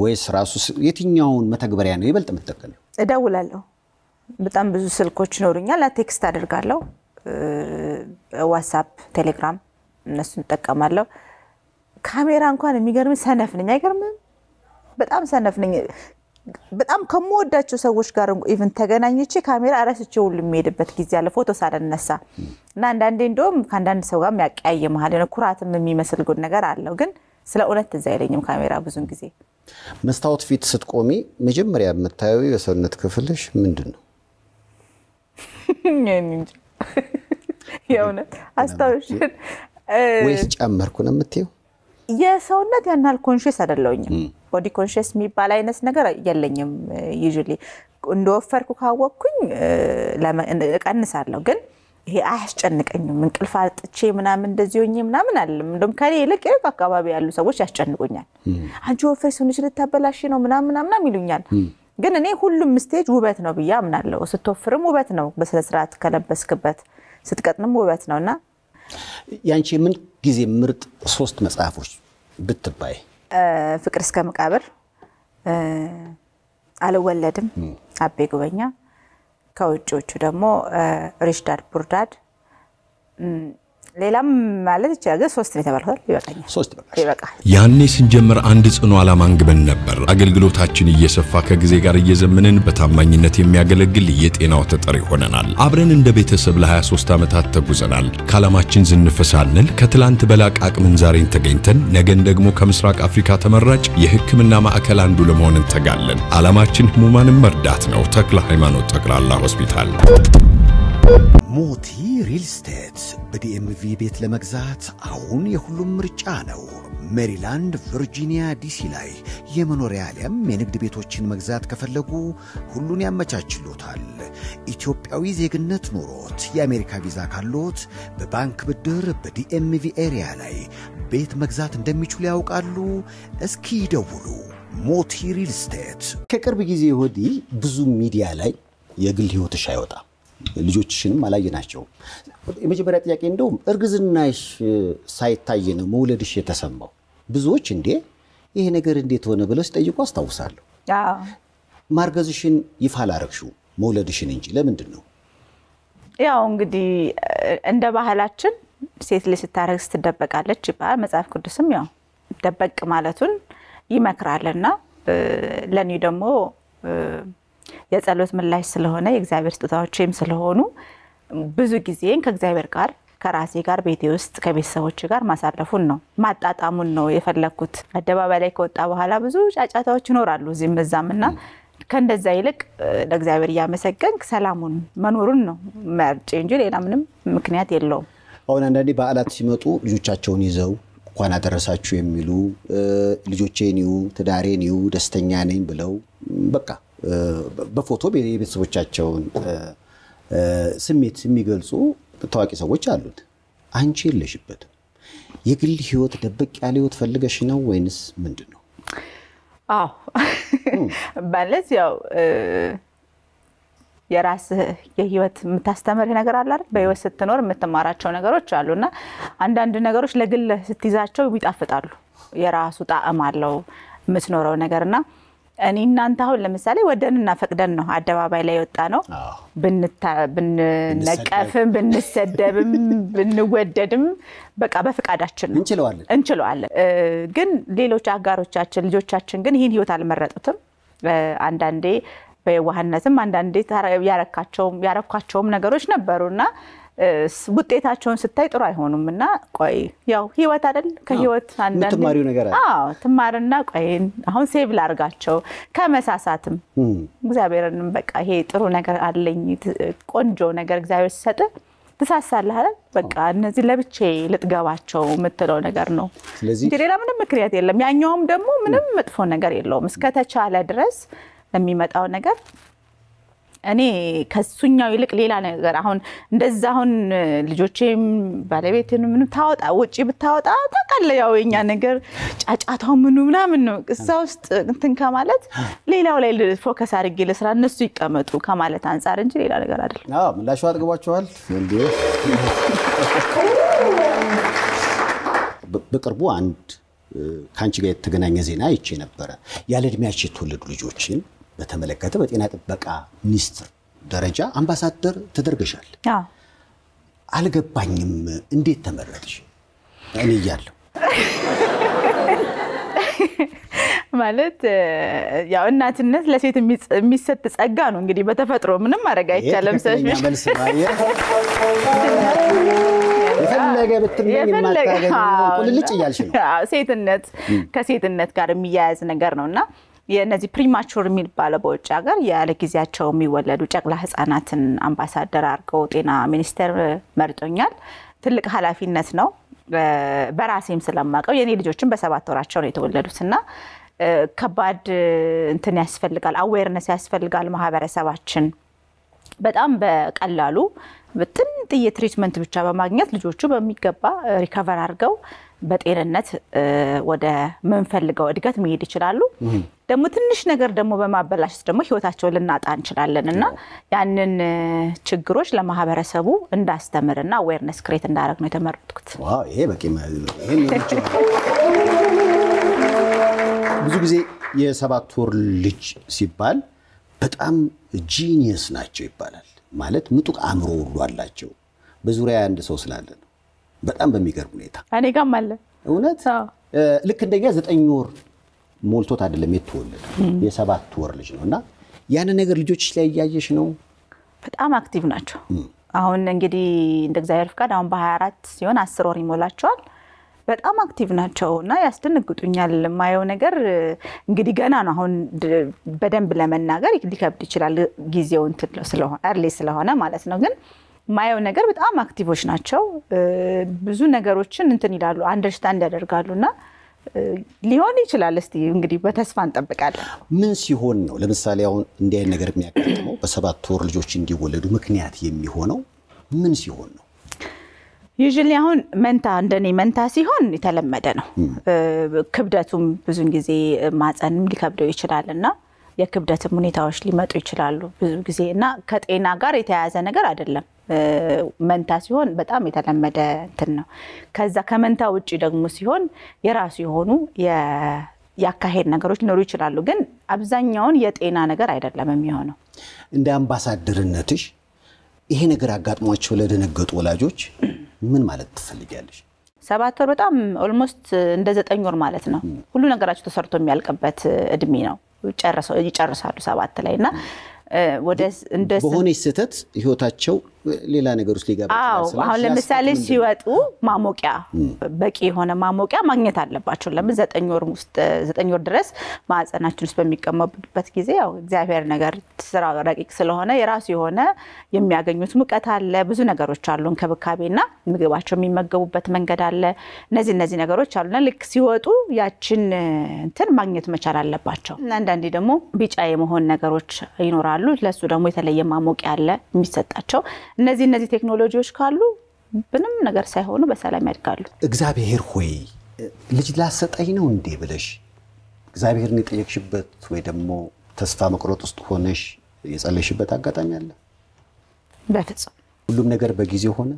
ወይስ ራሱ የትኛውን መተግበሪያ ነው ይበልጥ የምትጠቀሚው? እደውላለሁ። በጣም ብዙ ስልኮች ይኖሩኛል። ቴክስት አደርጋለሁ፣ ዋትሳፕ፣ ቴሌግራም እነሱን እጠቀማለሁ። ካሜራ እንኳን የሚገርም ሰነፍ ነኝ። አይገርምም? በጣም ሰነፍ ነኝ። በጣም ከምወዳቸው ሰዎች ጋር ኢቨን ተገናኝቼ ካሜራ እረስቼ ሁሉ የሚሄድበት ጊዜ አለ ፎቶ ሳልነሳ እና አንዳንዴ እንደውም ከአንዳንድ ሰው ጋር ያቀያይምሃል። የሆነ ኩራትም የሚመስል ጉድ ነገር አለው። ግን ስለ እውነት ትዝ አይለኝም ካሜራ ብዙን ጊዜ። መስታወት ፊት ስትቆሚ መጀመሪያ የምታየው የሰውነት ክፍልሽ ምንድን ነው? የእውነት አስታውሽን ወይስ ጨመርኩ ነው የምትየው? የሰውነት ያናል ኮንሽስ አይደለሁኝም ቦዲ ኮንሽስ የሚባል አይነት ነገር የለኝም። ዩዥሊ እንደወፈርኩ ካወቅኩኝ እቀንሳለሁ ግን ይሄ አያስጨንቀኝም። እንቅልፍ አጥቼ ምናምን እንደዚህ ሆኜ ምናምን አለም። እንደውም ከኔ ይልቅ ይልቅ አካባቢ ያሉ ሰዎች ያስጨንቁኛል። አንቺ ወፈሽ ሆነሽ ልታበላሽ ነው ምናምን ምናምናም ይሉኛል። ግን እኔ ሁሉም ስቴጅ ውበት ነው ብዬ አምናለሁ። ስትወፍርም ውበት ነው በስነስርዓት ከለበስክበት፣ ስትቀጥንም ውበት ነው እና ያንቺ ምን ጊዜ ምርጥ ሶስት መጽሐፎች ብትባይ ፍቅር እስከ መቃብር፣ አልወለድም፣ አቤ ጉበኛ፣ ከውጭዎቹ ደግሞ ሪሽዳድ ቡርዳድ ሌላም ማለት ይችላል፣ ግን ሶስት ነው የተባልኩት። ይበቃኛል። ሶስት ይበቃል። ያኔ ስንጀምር አንድ ጽኑ ዓላማ አንግበን ነበር። አገልግሎታችን እየሰፋ ከጊዜ ጋር እየዘመንን በታማኝነት የሚያገለግል የጤናው ተጠሪ ሆነናል። አብረን እንደ ቤተሰብ ለ23 ዓመታት ተጉዘናል። ከዓላማችን ዝንፍ ሳንል ከትላንት በላቅ አቅምን ዛሬን ተገኝተን ነገን ደግሞ ከምስራቅ አፍሪካ ተመራጭ የሕክምና ማዕከል አንዱ ለመሆን እንተጋለን። ዓላማችን ህሙማንን መርዳት ነው። ተክለ ሃይማኖት ጠቅላላ ሆስፒታል ሞቲ ሪል ስቴት በዲኤምቪ ቤት ለመግዛት አሁን የሁሉም ምርጫ ነው። ሜሪላንድ፣ ቨርጂኒያ፣ ዲሲ ላይ የመኖሪያ አሊያም የንግድ ቤቶችን መግዛት ከፈለጉ ሁሉን ያመቻችሎታል። ኢትዮጵያዊ ዜግነት ኖሮት የአሜሪካ ቪዛ ካሎት በባንክ ብድር በዲኤምቪ ኤሪያ ላይ ቤት መግዛት እንደሚችሉ ያውቃሉ? እስኪ ይደውሉ። ሞቲ ሪል ስቴት። ከቅርብ ጊዜ ወዲህ ብዙ ሚዲያ ላይ የግል ህይወትሽ አይወጣም ልጆችሽንም ናቸው የመጀመሪያ ጥያቄ እንደውም እርግዝናሽ ሳይታይ ነው መውለድሽ የተሰማው። ብዙዎች እንዴ ይሄ ነገር እንዴት ሆነ ብለው ሲጠይቁ አስታውሳለሁ። ማርገዝሽን ይፋ አላረግሽው መውለድሽን እንጂ ለምንድን ነው? ያው እንግዲህ እንደ ባህላችን ሴት ልጅ ስታረግዝ ትደበቃለች ይባላል። መጽሐፍ ቅዱስም ያው ደበቅ ማለቱን ይመክራልና ለእኔ ደግሞ የጸሎት ምላሽ ስለሆነ የእግዚአብሔር ስጦታዎችም ስለሆኑ ብዙ ጊዜን ከእግዚአብሔር ጋር ከራሴ ጋር ቤቴ ውስጥ ከቤተሰቦች ጋር ማሳለፉን ነው ማጣጣሙን ነው የፈለግኩት። አደባባይ ላይ ከወጣ በኋላ ብዙ ጫጫታዎች ይኖራሉ እዚህም በዛም እና ከእንደዛ ይልቅ ለእግዚአብሔር እያመሰገንክ ሰላሙን መኖሩን ነው መርጬ እንጂ ሌላ ምንም ምክንያት የለውም። አሁን አንዳንዴ በዓላት ሲመጡ ልጆቻቸውን ይዘው እንኳን አደረሳችሁ የሚሉ ልጆቼ ኒዩ ትዳሬ ኒዩ ደስተኛ ነኝ ብለው በቃ በፎቶ የቤተሰቦቻቸውን ስሜት የሚገልጹ ታዋቂ ሰዎች አሉት። አንቺ የለሽበትም። የግል ህይወት ደበቅ ያለ ህይወት ፈልገሽ ነው ወይንስ ምንድን ነው? አዎ ማለት ያው የራስህ የህይወት የምታስተምርህ ነገር አለ አይደል? በህይወት ስትኖር የምትማራቸው ነገሮች አሉ እና አንዳንድ ነገሮች ለግል ስትይዛቸው ይጣፍጣሉ። የራሱ ጣዕም አለው የምትኖረው ነገር እና እኔ እናንተ አሁን ለምሳሌ ወደንና ፈቅደን ነው አደባባይ ላይ የወጣ ነው። ብንነቀፍም ብንሰደብም ብንወደድም በቃ በፍቃዳችን ነው እንችለዋለን እንችለዋለን። ግን ሌሎች አጋሮቻችን ልጆቻችን ግን ይህን ህይወት አልመረጡትም። አንዳንዴ በየዋህነትም አንዳንዴ ያረካቸውም ነገሮች ነበሩ እና ውጤታቸውን ስታይ ጥሩ አይሆኑም እና ቆይ ያው ህይወት አይደል ከህይወት አንዳንድ ነገር ትማርና ቆይ አሁን ሴቭ ላርጋቸው ከመሳሳትም እግዚአብሔርንም በቃ ይሄ ጥሩ ነገር አለኝ ቆንጆ ነገር እግዚአብሔር ሲሰጥ ትሳሳለህ አይደል በቃ እነዚህ ለብቼ ልጥገባቸው የምትለው ነገር ነው እንጂ ሌላ ምንም ምክንያት የለም ያኛውም ደግሞ ምንም መጥፎ ነገር የለውም እስከተቻለ ድረስ ለሚመጣው ነገር እኔ ከሱኛው ይልቅ ሌላ ነገር አሁን እንደዛ አሁን ልጆቼም ባለቤትን ምንም ታወጣ ውጭ ብታወጣ ታውቃለህ፣ ያው የኛ ነገር ጫጫታው ምኑ ምናምን ነው። እዛ ውስጥ እንትን ከማለት ሌላው ላይ ፎከስ አድርጌ ለስራ እነሱ ይቀመጡ ከማለት አንጻር እንጂ ሌላ ነገር አይደለም። ምላሹ አጥግቧቸዋል። በቅርቡ አንድ ከአንቺ ጋር የተገናኘ ዜና ይቼ ነበረ። ያለ እድሜያቸው የተወለዱ ልጆችን በተመለከተ በጤና ጥበቃ ሚኒስትር ደረጃ አምባሳደር ተደርገሻል። አልገባኝም። እንዴት ተመረጥሽ? እኔ እያለሁ ማለት ያው እናትነት ለሴት የሚሰጥ ጸጋ ነው። እንግዲህ በተፈጥሮ ምንም ማድረግ አይቻልም። የፈለገ ብትመኝ እያልሽ ነው። ሴትነት ከሴትነት ጋር የሚያያዝ ነገር ነው እና የእነዚህ ፕሪማቹር የሚባለው በውጭ ሀገር ያለ ጊዜያቸው የሚወለዱ ጨቅላ ህጻናትን አምባሳደር አድርገው ጤና ሚኒስቴር መርጦኛል። ትልቅ ኃላፊነት ነው። በራሴም ስለማውቀው የእኔ ልጆችን በሰባት ወራቸው ነው የተወለዱት እና ከባድ እንትን ያስፈልጋል፣ አዌርነስ ያስፈልጋል። ማህበረሰባችን በጣም በቀላሉ ጥንጥዬ ትሪትመንት ብቻ በማግኘት ልጆቹ በሚገባ ሪከቨር አድርገው በጤንነት ወደ ምንፈልገው እድገት መሄድ ይችላሉ። ደግሞ ትንሽ ነገር ደግሞ በማበላሸት ደግሞ ህይወታቸውን ልናጣ እንችላለን እና ያንን ችግሮች ለማህበረሰቡ እንዳስተምር እና አዌርነስ ክሬት እንዳደረግ ነው የተመረጥኩት። ይሄ በቂ ብዙ ጊዜ የሰባት ወር ልጅ ሲባል በጣም ጂኒየስ ናቸው ይባላል። ማለት ምጡቅ አእምሮ ሁሉ አላቸው። በዙሪያ አንድ ሰው ስላለን በጣም በሚገርም ሁኔታ እኔ ጋም አለ። እውነት ልክ እንደኛ ዘጠኝ ወር ሞልቶት አይደለም የተወለደ የሰባት ወር ልጅ ነው። እና ያንን ነገር ልጆች ላይ እያየሽ ነው። በጣም አክቲቭ ናቸው። አሁን እንግዲህ እንደ እግዚአብሔር ፍቃድ አሁን በ24 ሲሆን አስር ወር ይሞላቸዋል። በጣም አክቲቭ ናቸው እና ያስደነግጡኛል። የማየው ነገር እንግዲህ ገና ነው። አሁን በደንብ ለመናገር ሊከብድ ይችላል ጊዜው እንትን ስለሆነ ስለሆነ ማለት ነው ግን ማየው ነገር በጣም አክቲቮች ናቸው። ብዙ ነገሮችን እንትን ይላሉ፣ አንደርስታንድ ያደርጋሉ እና ሊሆን ይችላል። እስቲ እንግዲህ በተስፋ እንጠብቃለን። ምን ሲሆን ነው ለምሳሌ አሁን እንዲህ አይነት ነገር የሚያጋጥመው በሰባት ወር ልጆች እንዲወለዱ ምክንያት የሚሆነው ምን ሲሆን ነው? ዩዥሊ አሁን መንታ እንደኔ መንታ ሲሆን የተለመደ ነው። ክብደቱም ብዙን ጊዜ ማፀንም ሊከብደው ይችላል እና የክብደትም ሁኔታዎች ሊመጡ ይችላሉ ብዙ ጊዜ እና ከጤና ጋር የተያያዘ ነገር አይደለም። መንታ ሲሆን በጣም የተለመደ እንትን ነው። ከዛ ከመንታ ውጭ ደግሞ ሲሆን የራሱ የሆኑ ያካሄድ ነገሮች ሊኖሩ ይችላሉ። ግን አብዛኛውን የጤና ነገር አይደለም የሚሆነው። እንደ አምባሳደርነትሽ ይሄ ነገር አጋጥሟቸው ለደነገጡ ወላጆች ምን ማለት ትፈልጊያለሽ? ሰባት ወር በጣም ኦልሞስት እንደ ዘጠኝ ወር ማለት ነው። ሁሉ ነገራቸው ተሰርቶ የሚያልቅበት እድሜ ነው። ይጨርሳሉ ሰባት ላይ እና በሆነች ስህተት ህይወታቸው ሌላ ነገር ውስጥ ሊገባ አሁን ለምሳሌ ሲወጡ ማሞቂያ በቂ የሆነ ማሞቂያ ማግኘት አለባቸው። ለምን ዘጠኝ ወር ውስጥ ዘጠኝ ወር ድረስ ማዕፀናችን ውስጥ በሚቀመጡበት ጊዜ ያው እግዚአብሔር ነገር ስራ ረቂቅ ስለሆነ የራሱ የሆነ የሚያገኙት ሙቀት አለ፣ ብዙ ነገሮች አሉ፣ እንክብካቤና ምግባቸው የሚመገቡበት መንገድ አለ። እነዚህ እነዚህ ነገሮች አሉና ልክ ሲወጡ ያችን እንትን ማግኘት መቻል አለባቸው። አንዳንዴ ደግሞ ቢጫ የመሆን ነገሮች ይኖራሉ። ይኖራሉ። ለሱ ደግሞ የተለየ ማሞቂያ አለ የሚሰጣቸው። እነዚህ እነዚህ ቴክኖሎጂዎች ካሉ ምንም ነገር ሳይሆኑ በሰላም ያድጋሉ። እግዚአብሔር ሆይ ልጅ ላሰጠኝ ነው እንዴ ብለሽ እግዚአብሔርን የጠየቅሽበት ወይ ደግሞ ተስፋ መቁረጥ ውስጥ ሆነሽ የጸለሽበት አጋጣሚ አለ? በፍጹም ሁሉም ነገር በጊዜ ሆነ።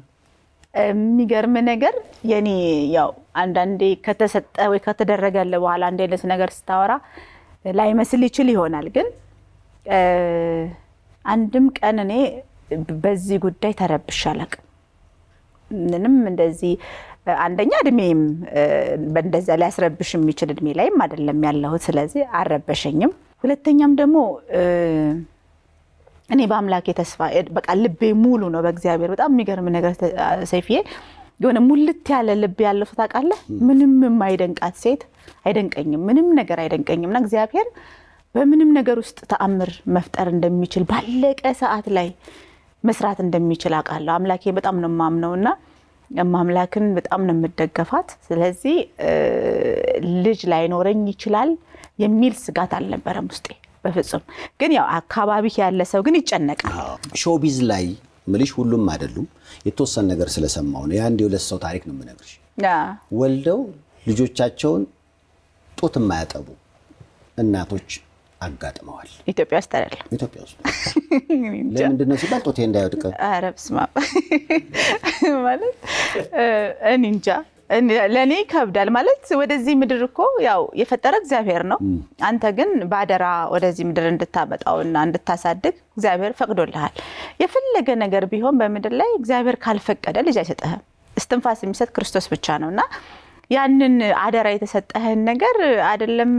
የሚገርም ነገር የኔ ያው አንዳንዴ ከተሰጠ ወይ ከተደረገለ በኋላ አንድ አይነት ነገር ስታወራ ላይመስል ይችል ይሆናል ግን አንድም ቀን እኔ በዚህ ጉዳይ ተረብሼ አላውቅም። ምንም እንደዚህ አንደኛ እድሜም በእንደዛ ሊያስረብሽ የሚችል እድሜ ላይም አይደለም ያለሁት። ስለዚህ አልረበሸኝም። ሁለተኛም ደግሞ እኔ በአምላክ የተስፋ በቃ ልቤ ሙሉ ነው በእግዚአብሔር። በጣም የሚገርም ነገር ሰይፍዬ፣ የሆነ ሙልት ያለ ልብ ያለው ታውቃለህ። ምንም የማይደንቃት ሴት አይደንቀኝም፣ ምንም ነገር አይደንቀኝም እና እግዚአብሔር በምንም ነገር ውስጥ ተአምር መፍጠር እንደሚችል ባለቀ ሰዓት ላይ መስራት እንደሚችል አውቃለሁ። አምላኬ በጣም ነው የማምነው እና አምላክን በጣም ነው የምደገፋት። ስለዚህ ልጅ ላይኖረኝ ይችላል የሚል ስጋት አልነበረም ውስጤ በፍጹም። ግን ያው አካባቢ ያለ ሰው ግን ይጨነቃል። ሾቢዝ ላይ ምልሽ ሁሉም አይደሉም። የተወሰነ ነገር ስለሰማው ነው። የአንድ የሁለት ሰው ታሪክ ነው የምነግርሽ። ወልደው ልጆቻቸውን ጡት የማያጠቡ እናቶች አጋጥመዋል። ኢትዮጵያ ውስጥ አይደለም፣ ኢትዮጵያ ውስጥ ለምንድን ነው ሲባል ጡቴ እንዳይወድቅ። ኧረ በስመ አብ ማለት እኔ እንጃ ለእኔ ይከብዳል ማለት ወደዚህ ምድር እኮ ያው የፈጠረ እግዚአብሔር ነው። አንተ ግን በአደራ ወደዚህ ምድር እንድታመጣውና እንድታሳድግ እግዚአብሔር ፈቅዶልሃል። የፈለገ ነገር ቢሆን በምድር ላይ እግዚአብሔር ካልፈቀደ ልጅ አይሰጥህም። እስትንፋስ የሚሰጥ ክርስቶስ ብቻ ነው እና ያንን አደራ የተሰጠህን ነገር አይደለም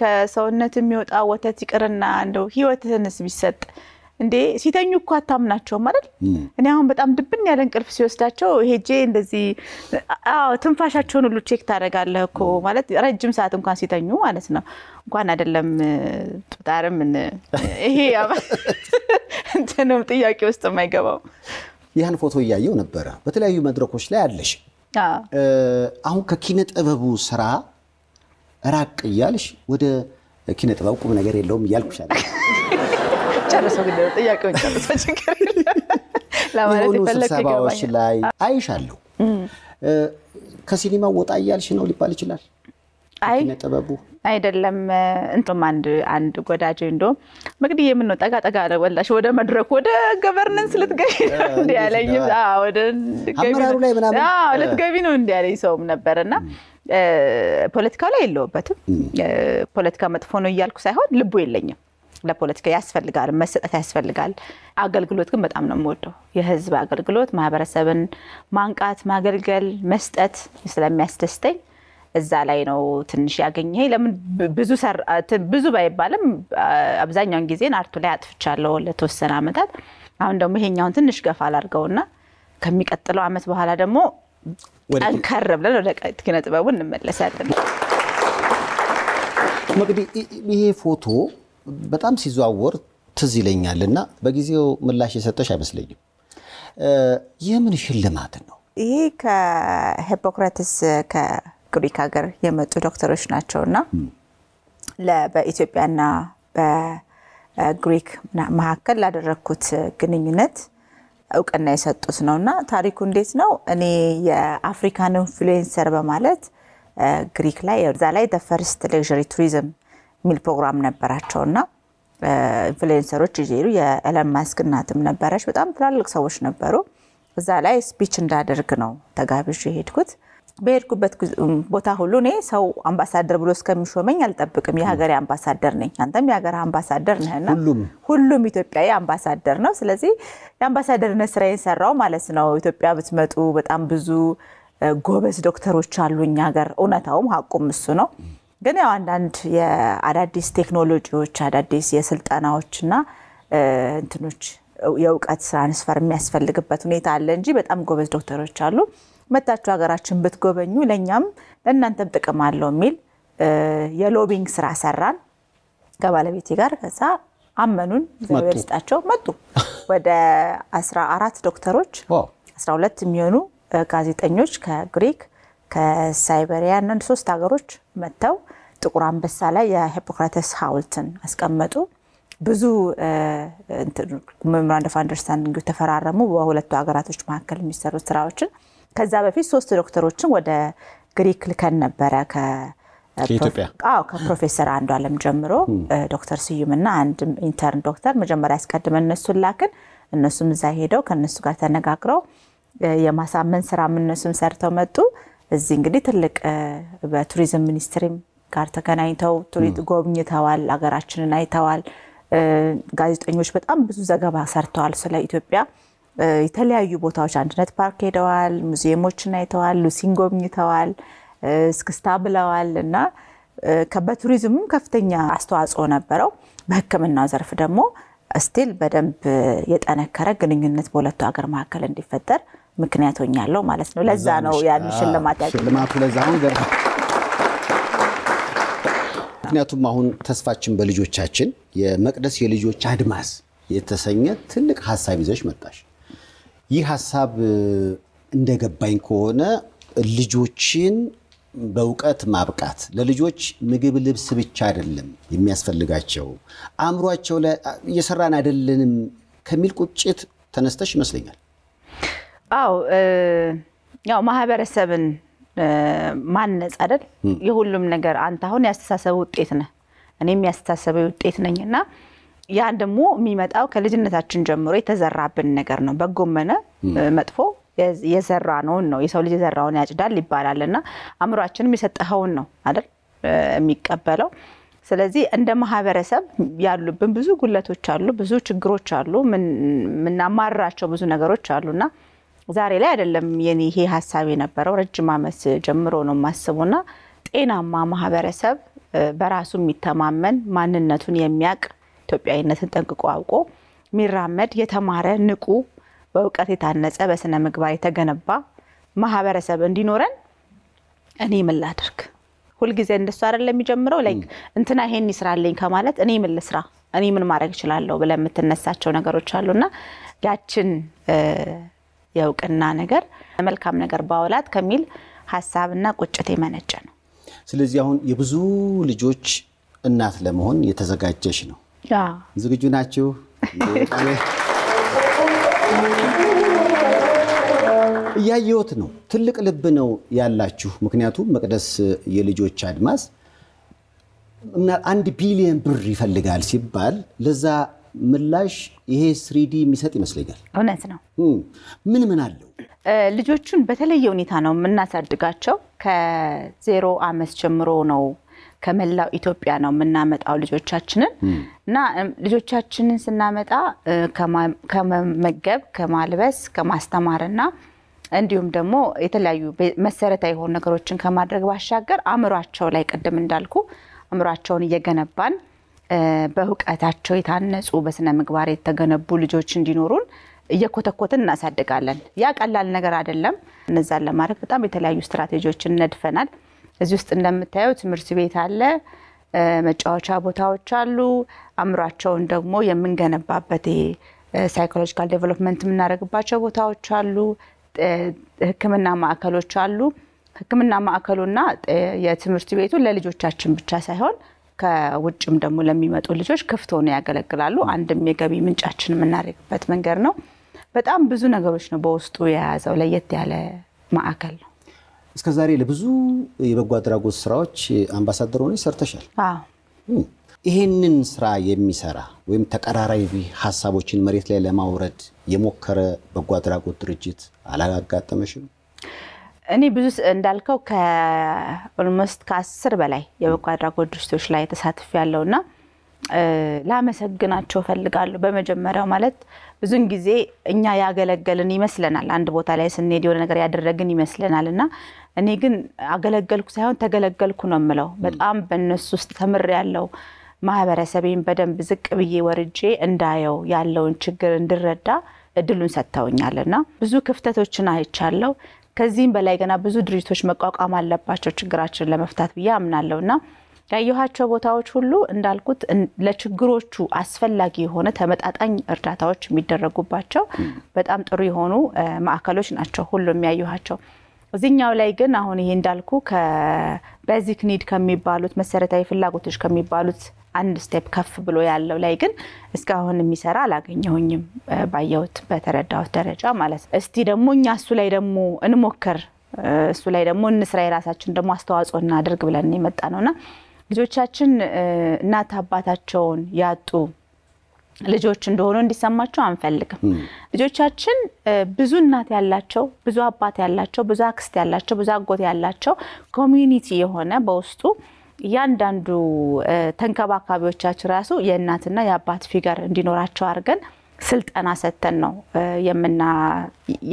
ከሰውነት የሚወጣ ወተት ይቅርና እንደው ህይወትህንስ ቢሰጥ እንዴ ሲተኙ እኮ አታምናቸውም አይደል? እኔ አሁን በጣም ድብን ያለ እንቅልፍ ሲወስዳቸው ሄጄ እንደዚህ ትንፋሻቸውን ሁሉ ቼክ ታደርጋለህ እኮ ማለት ረጅም ሰዓት እንኳን ሲተኙ ማለት ነው። እንኳን አይደለም ጡጣርም ይሄ እንትንም ጥያቄ ውስጥ የማይገባው። ይህን ፎቶ እያየው ነበረ በተለያዩ መድረኮች ላይ አለሽ አሁን ከኪነ ጥበቡ ስራ ራቅ እያልሽ ወደ ኪነ ጥበብ ቁም ነገር የለውም እያልኩ አለ። ጨርሰው ስብሰባዎች ላይ አይሻለሁ። ከሲኒማ ወጣ እያልሽ ነው ሊባል ይችላል ኪነ ጥበቡ አይደለም እንቶም አንድ አንድ ወዳጅ እንደውም መግዲህ የምነው ጠጋ ጠጋ ወላሽ ወደ መድረክ ወደ ገቨርነንስ ልትገቢ እንዲ ያለኝ ልትገቢ ነው እንዲ ያለኝ ሰውም ነበር እና ፖለቲካው ላይ የለውበትም። ፖለቲካ መጥፎ ነው እያልኩ ሳይሆን ልቡ የለኝም። ለፖለቲካ ያስፈልጋል፣ መሰጠት ያስፈልጋል። አገልግሎት ግን በጣም ነው የምወደው። የህዝብ አገልግሎት፣ ማህበረሰብን ማንቃት፣ ማገልገል፣ መስጠት ስለሚያስደስተኝ እዛ ላይ ነው ትንሽ ያገኘ ለምን ብዙ ባይባልም አብዛኛውን ጊዜን አርቱ ላይ አጥፍቻለሁ ለተወሰነ ዓመታት። አሁን ደግሞ ይሄኛውን ትንሽ ገፋ አላርገውና ከሚቀጥለው ዓመት በኋላ ደግሞ ጠንከር ብለን ወደ ኪነ ጥበቡ እንመለሳለን። መቅዲ፣ ይሄ ፎቶ በጣም ሲዘዋወር ትዝ ይለኛል እና በጊዜው ምላሽ የሰጠሽ አይመስለኝም። የምን ሽልማት ነው ይሄ? ከሂፖክራተስ ግሪክ ሀገር የመጡ ዶክተሮች ናቸው እና በኢትዮጵያና በግሪክ መካከል ላደረግኩት ግንኙነት እውቅና የሰጡት ነው እና ታሪኩ እንዴት ነው? እኔ የአፍሪካን ኢንፍሉዌንሰር በማለት ግሪክ ላይ እዛ ላይ ፈርስት ሌክዥሪ ቱሪዝም የሚል ፕሮግራም ነበራቸው እና ኢንፍሉዌንሰሮች ይሄዱ የኤለን ማስክ እናትም ነበረች። በጣም ትላልቅ ሰዎች ነበሩ። እዛ ላይ ስፒች እንዳደርግ ነው ተጋብዤ የሄድኩት። በሄድኩበት ቦታ ሁሉ እኔ ሰው አምባሳደር ብሎ እስከሚሾመኝ አልጠብቅም። የሀገሬ አምባሳደር ነኝ፣ አንተም የሀገር አምባሳደር ነህና ሁሉም ኢትዮጵያዊ አምባሳደር ነው። ስለዚህ የአምባሳደርነት ስራዬን ሰራው ማለት ነው። ኢትዮጵያ ብትመጡ በጣም ብዙ ጎበዝ ዶክተሮች አሉኝ ሀገር። እውነታውም ሀቁም እሱ ነው። ግን ያው አንዳንድ የአዳዲስ ቴክኖሎጂዎች አዳዲስ የስልጠናዎችና እንትኖች የእውቀት ትራንስፈር የሚያስፈልግበት ሁኔታ አለ እንጂ በጣም ጎበዝ ዶክተሮች አሉ። መታችሁ ሀገራችን ብትጎበኙ ለእኛም ለእናንተም ጥቅም አለው የሚል የሎቢንግ ስራ ሰራን ከባለቤቴ ጋር። ከዛ አመኑን እግዚአብሔር ይስጣቸው መጡ። ወደ 14 ዶክተሮች 12 የሚሆኑ ጋዜጠኞች ከግሪክ ከሳይበሪያ እና ሶስት ሀገሮች መጥተው ጥቁር አንበሳ ላይ የሂፖክራተስ ሐውልትን አስቀመጡ። ብዙ ሜሞራንድ ኦፍ አንደርስታንዲንግ ተፈራረሙ። በሁለቱ ሀገራቶች መካከል የሚሰሩት ስራዎችን ከዛ በፊት ሶስት ዶክተሮችን ወደ ግሪክ ልከን ነበረ ከፕሮፌሰር አንዱ አለም ጀምሮ ዶክተር እና አንድ ኢንተርን ዶክተር መጀመሪያ ያስቀድመን እነሱን ላክን። እነሱም እዛ ሄደው ከእነሱ ጋር ተነጋግረው የማሳመን ስራ እነሱም ሰርተው መጡ። እዚህ እንግዲህ ትልቅ በቱሪዝም ሚኒስትሪም ጋር ተገናኝተው ጎብኝተዋል፣ ሀገራችንን አይተዋል። ጋዜጠኞች በጣም ብዙ ዘገባ ሰርተዋል ስለ ኢትዮጵያ። የተለያዩ ቦታዎች አንድነት ፓርክ ሄደዋል፣ ሙዚየሞችን አይተዋል፣ ሉሲን ጎብኝተዋል፣ እስክስታ ብለዋል እና በቱሪዝምም ከፍተኛ አስተዋጽኦ ነበረው። በሕክምናው ዘርፍ ደግሞ ስቲል በደንብ የጠነከረ ግንኙነት በሁለቱ ሀገር መካከል እንዲፈጠር ምክንያት ሆኛለሁ ማለት ነው። ለዛ ነው ያን ሽልማት ሽልማቱ ለዛ አሁን ምክንያቱም አሁን ተስፋችን በልጆቻችን የመቅደስ የልጆች አድማስ የተሰኘ ትልቅ ሀሳብ ይዘሽ መጣሽ። ይህ ሀሳብ እንደገባኝ ከሆነ ልጆችን በእውቀት ማብቃት ለልጆች ምግብ፣ ልብስ ብቻ አይደለም የሚያስፈልጋቸው አእምሯቸው ላይ እየሰራን አይደለንም ከሚል ቁጭት ተነስተሽ ይመስለኛል። አዎ ያው ማህበረሰብን ማነጽ አይደል? የሁሉም ነገር አንተ አሁን ያስተሳሰብ ውጤት ነህ፣ እኔም ያስተሳሰብ ውጤት ነኝ እና ያን ደግሞ የሚመጣው ከልጅነታችን ጀምሮ የተዘራብን ነገር ነው። በጎም ሆነ መጥፎ የዘራ ነውን ነው የሰው ልጅ የዘራውን ያጭዳል ይባላል እና አእምሯችንም የሰጠኸውን ነው አይደል የሚቀበለው። ስለዚህ እንደ ማህበረሰብ ያሉብን ብዙ ጉለቶች አሉ፣ ብዙ ችግሮች አሉ፣ የምናማራቸው ብዙ ነገሮች እና ዛሬ ላይ አይደለም የኔ ይሄ ሀሳብ የነበረው ረጅም ዓመት ጀምሮ ነው እና ጤናማ ማህበረሰብ በራሱ የሚተማመን ማንነቱን የሚያውቅ ኢትዮጵያዊነትን ጠንቅቆ አውቆ የሚራመድ የተማረ ንቁ በእውቀት የታነጸ በስነ ምግባር የተገነባ ማህበረሰብ እንዲኖረን እኔ ምን ላድርግ? ሁልጊዜ እንደሱ አይደለ የሚጀምረው ላይ እንትና ይሄን ይስራልኝ ከማለት እኔ ምን ልስራ፣ እኔ ምን ማድረግ እችላለሁ ብለ የምትነሳቸው ነገሮች አሉና ያችን የእውቅና ነገር መልካም ነገር ባወላት ከሚል ሀሳብና ቁጭት የመነጨ ነው። ስለዚህ አሁን የብዙ ልጆች እናት ለመሆን የተዘጋጀሽ ነው። ዝግጁ ናችሁ? እያየሁት ነው። ትልቅ ልብ ነው ያላችሁ። ምክንያቱም መቅደስ የልጆች አድማስ አንድ ቢሊየን ብር ይፈልጋል ሲባል ለዛ ምላሽ ይሄ ስሪዲ የሚሰጥ ይመስለኛል። እውነት ነው። ምን ምን አለው? ልጆቹን በተለየ ሁኔታ ነው የምናሳድጋቸው። ከዜሮ አመት ጀምሮ ነው ከመላው ኢትዮጵያ ነው የምናመጣው ልጆቻችንን እና ልጆቻችንን ስናመጣ ከመመገብ፣ ከማልበስ፣ ከማስተማርና እንዲሁም ደግሞ የተለያዩ መሰረታዊ የሆኑ ነገሮችን ከማድረግ ባሻገር አእምሯቸው ላይ ቅድም እንዳልኩ አእምሯቸውን እየገነባን በእውቀታቸው የታነጹ በስነ ምግባር የተገነቡ ልጆች እንዲኖሩን እየኮተኮትን እናሳድጋለን። ያ ቀላል ነገር አይደለም። እነዛን ለማድረግ በጣም የተለያዩ ስትራቴጂዎችን ነድፈናል። እዚህ ውስጥ እንደምታየው ትምህርት ቤት አለ፣ መጫወቻ ቦታዎች አሉ። አእምሯቸውን ደግሞ የምንገነባበት ሳይኮሎጂካል ዴቨሎፕመንት የምናደርግባቸው ቦታዎች አሉ። ሕክምና ማዕከሎች አሉ። ሕክምና ማዕከሉና የትምህርት ቤቱ ለልጆቻችን ብቻ ሳይሆን ከውጭም ደግሞ ለሚመጡ ልጆች ክፍት ሆነው ያገለግላሉ። አንድም የገቢ ምንጫችን የምናደርግበት መንገድ ነው። በጣም ብዙ ነገሮች ነው በውስጡ የያዘው። ለየት ያለ ማዕከል ነው። እስከዛሬ ለብዙ የበጎ አድራጎት ስራዎች አምባሳደር ሆነሽ ሰርተሻል። ይሄንን ስራ የሚሰራ ወይም ተቀራራቢ ሀሳቦችን መሬት ላይ ለማውረድ የሞከረ በጎ አድራጎት ድርጅት አላጋጠመሽም? እኔ ብዙ እንዳልከው ከኦልሞስት ከአስር በላይ የበጎ አድራጎት ድርጅቶች ላይ ተሳትፍ ያለው እና ላመሰግናቸው ፈልጋለሁ። በመጀመሪያው ማለት ብዙን ጊዜ እኛ ያገለገልን ይመስለናል። አንድ ቦታ ላይ ስንሄድ የሆነ ነገር ያደረግን ይመስለናል እና እኔ ግን አገለገልኩ ሳይሆን ተገለገልኩ ነው የምለው። በጣም በእነሱ ውስጥ ያለው ማህበረሰቤን በደንብ ዝቅ ብዬ ወርጄ እንዳየው ያለውን ችግር እንድረዳ እድሉን ሰጥተውኛል እና ብዙ ክፍተቶችን አይቻለው። ከዚህም በላይ ገና ብዙ ድርጅቶች መቋቋም አለባቸው ችግራችን ለመፍታት ብዬ አምናለው እና ያየኋቸው ቦታዎች ሁሉ እንዳልኩት ለችግሮቹ አስፈላጊ የሆነ ተመጣጣኝ እርዳታዎች የሚደረጉባቸው በጣም ጥሩ የሆኑ ማዕከሎች ናቸው ሁሉ የሚያየኋቸው። እዚህኛው ላይ ግን አሁን ይሄ እንዳልኩ ከቤዚክ ኒድ ከሚባሉት መሰረታዊ ፍላጎቶች ከሚባሉት አንድ ስቴፕ ከፍ ብሎ ያለው ላይ ግን እስካሁን የሚሰራ አላገኘሁኝም፣ ባየሁት በተረዳሁት ደረጃ ማለት ነው። እስቲ ደግሞ እኛ እሱ ላይ ደግሞ እንሞክር፣ እሱ ላይ ደግሞ እንስራ፣ የራሳችን ደግሞ አስተዋጽኦ እናድርግ ብለን የመጣ ነውና ልጆቻችን እናት አባታቸውን ያጡ ልጆች እንደሆኑ እንዲሰማቸው አንፈልግም። ልጆቻችን ብዙ እናት ያላቸው፣ ብዙ አባት ያላቸው፣ ብዙ አክስት ያላቸው፣ ብዙ አጎት ያላቸው ኮሚዩኒቲ የሆነ በውስጡ እያንዳንዱ ተንከባካቢዎቻችን ራሱ የእናትና የአባት ፊገር እንዲኖራቸው አድርገን ስልጠና ሰጥተን ነው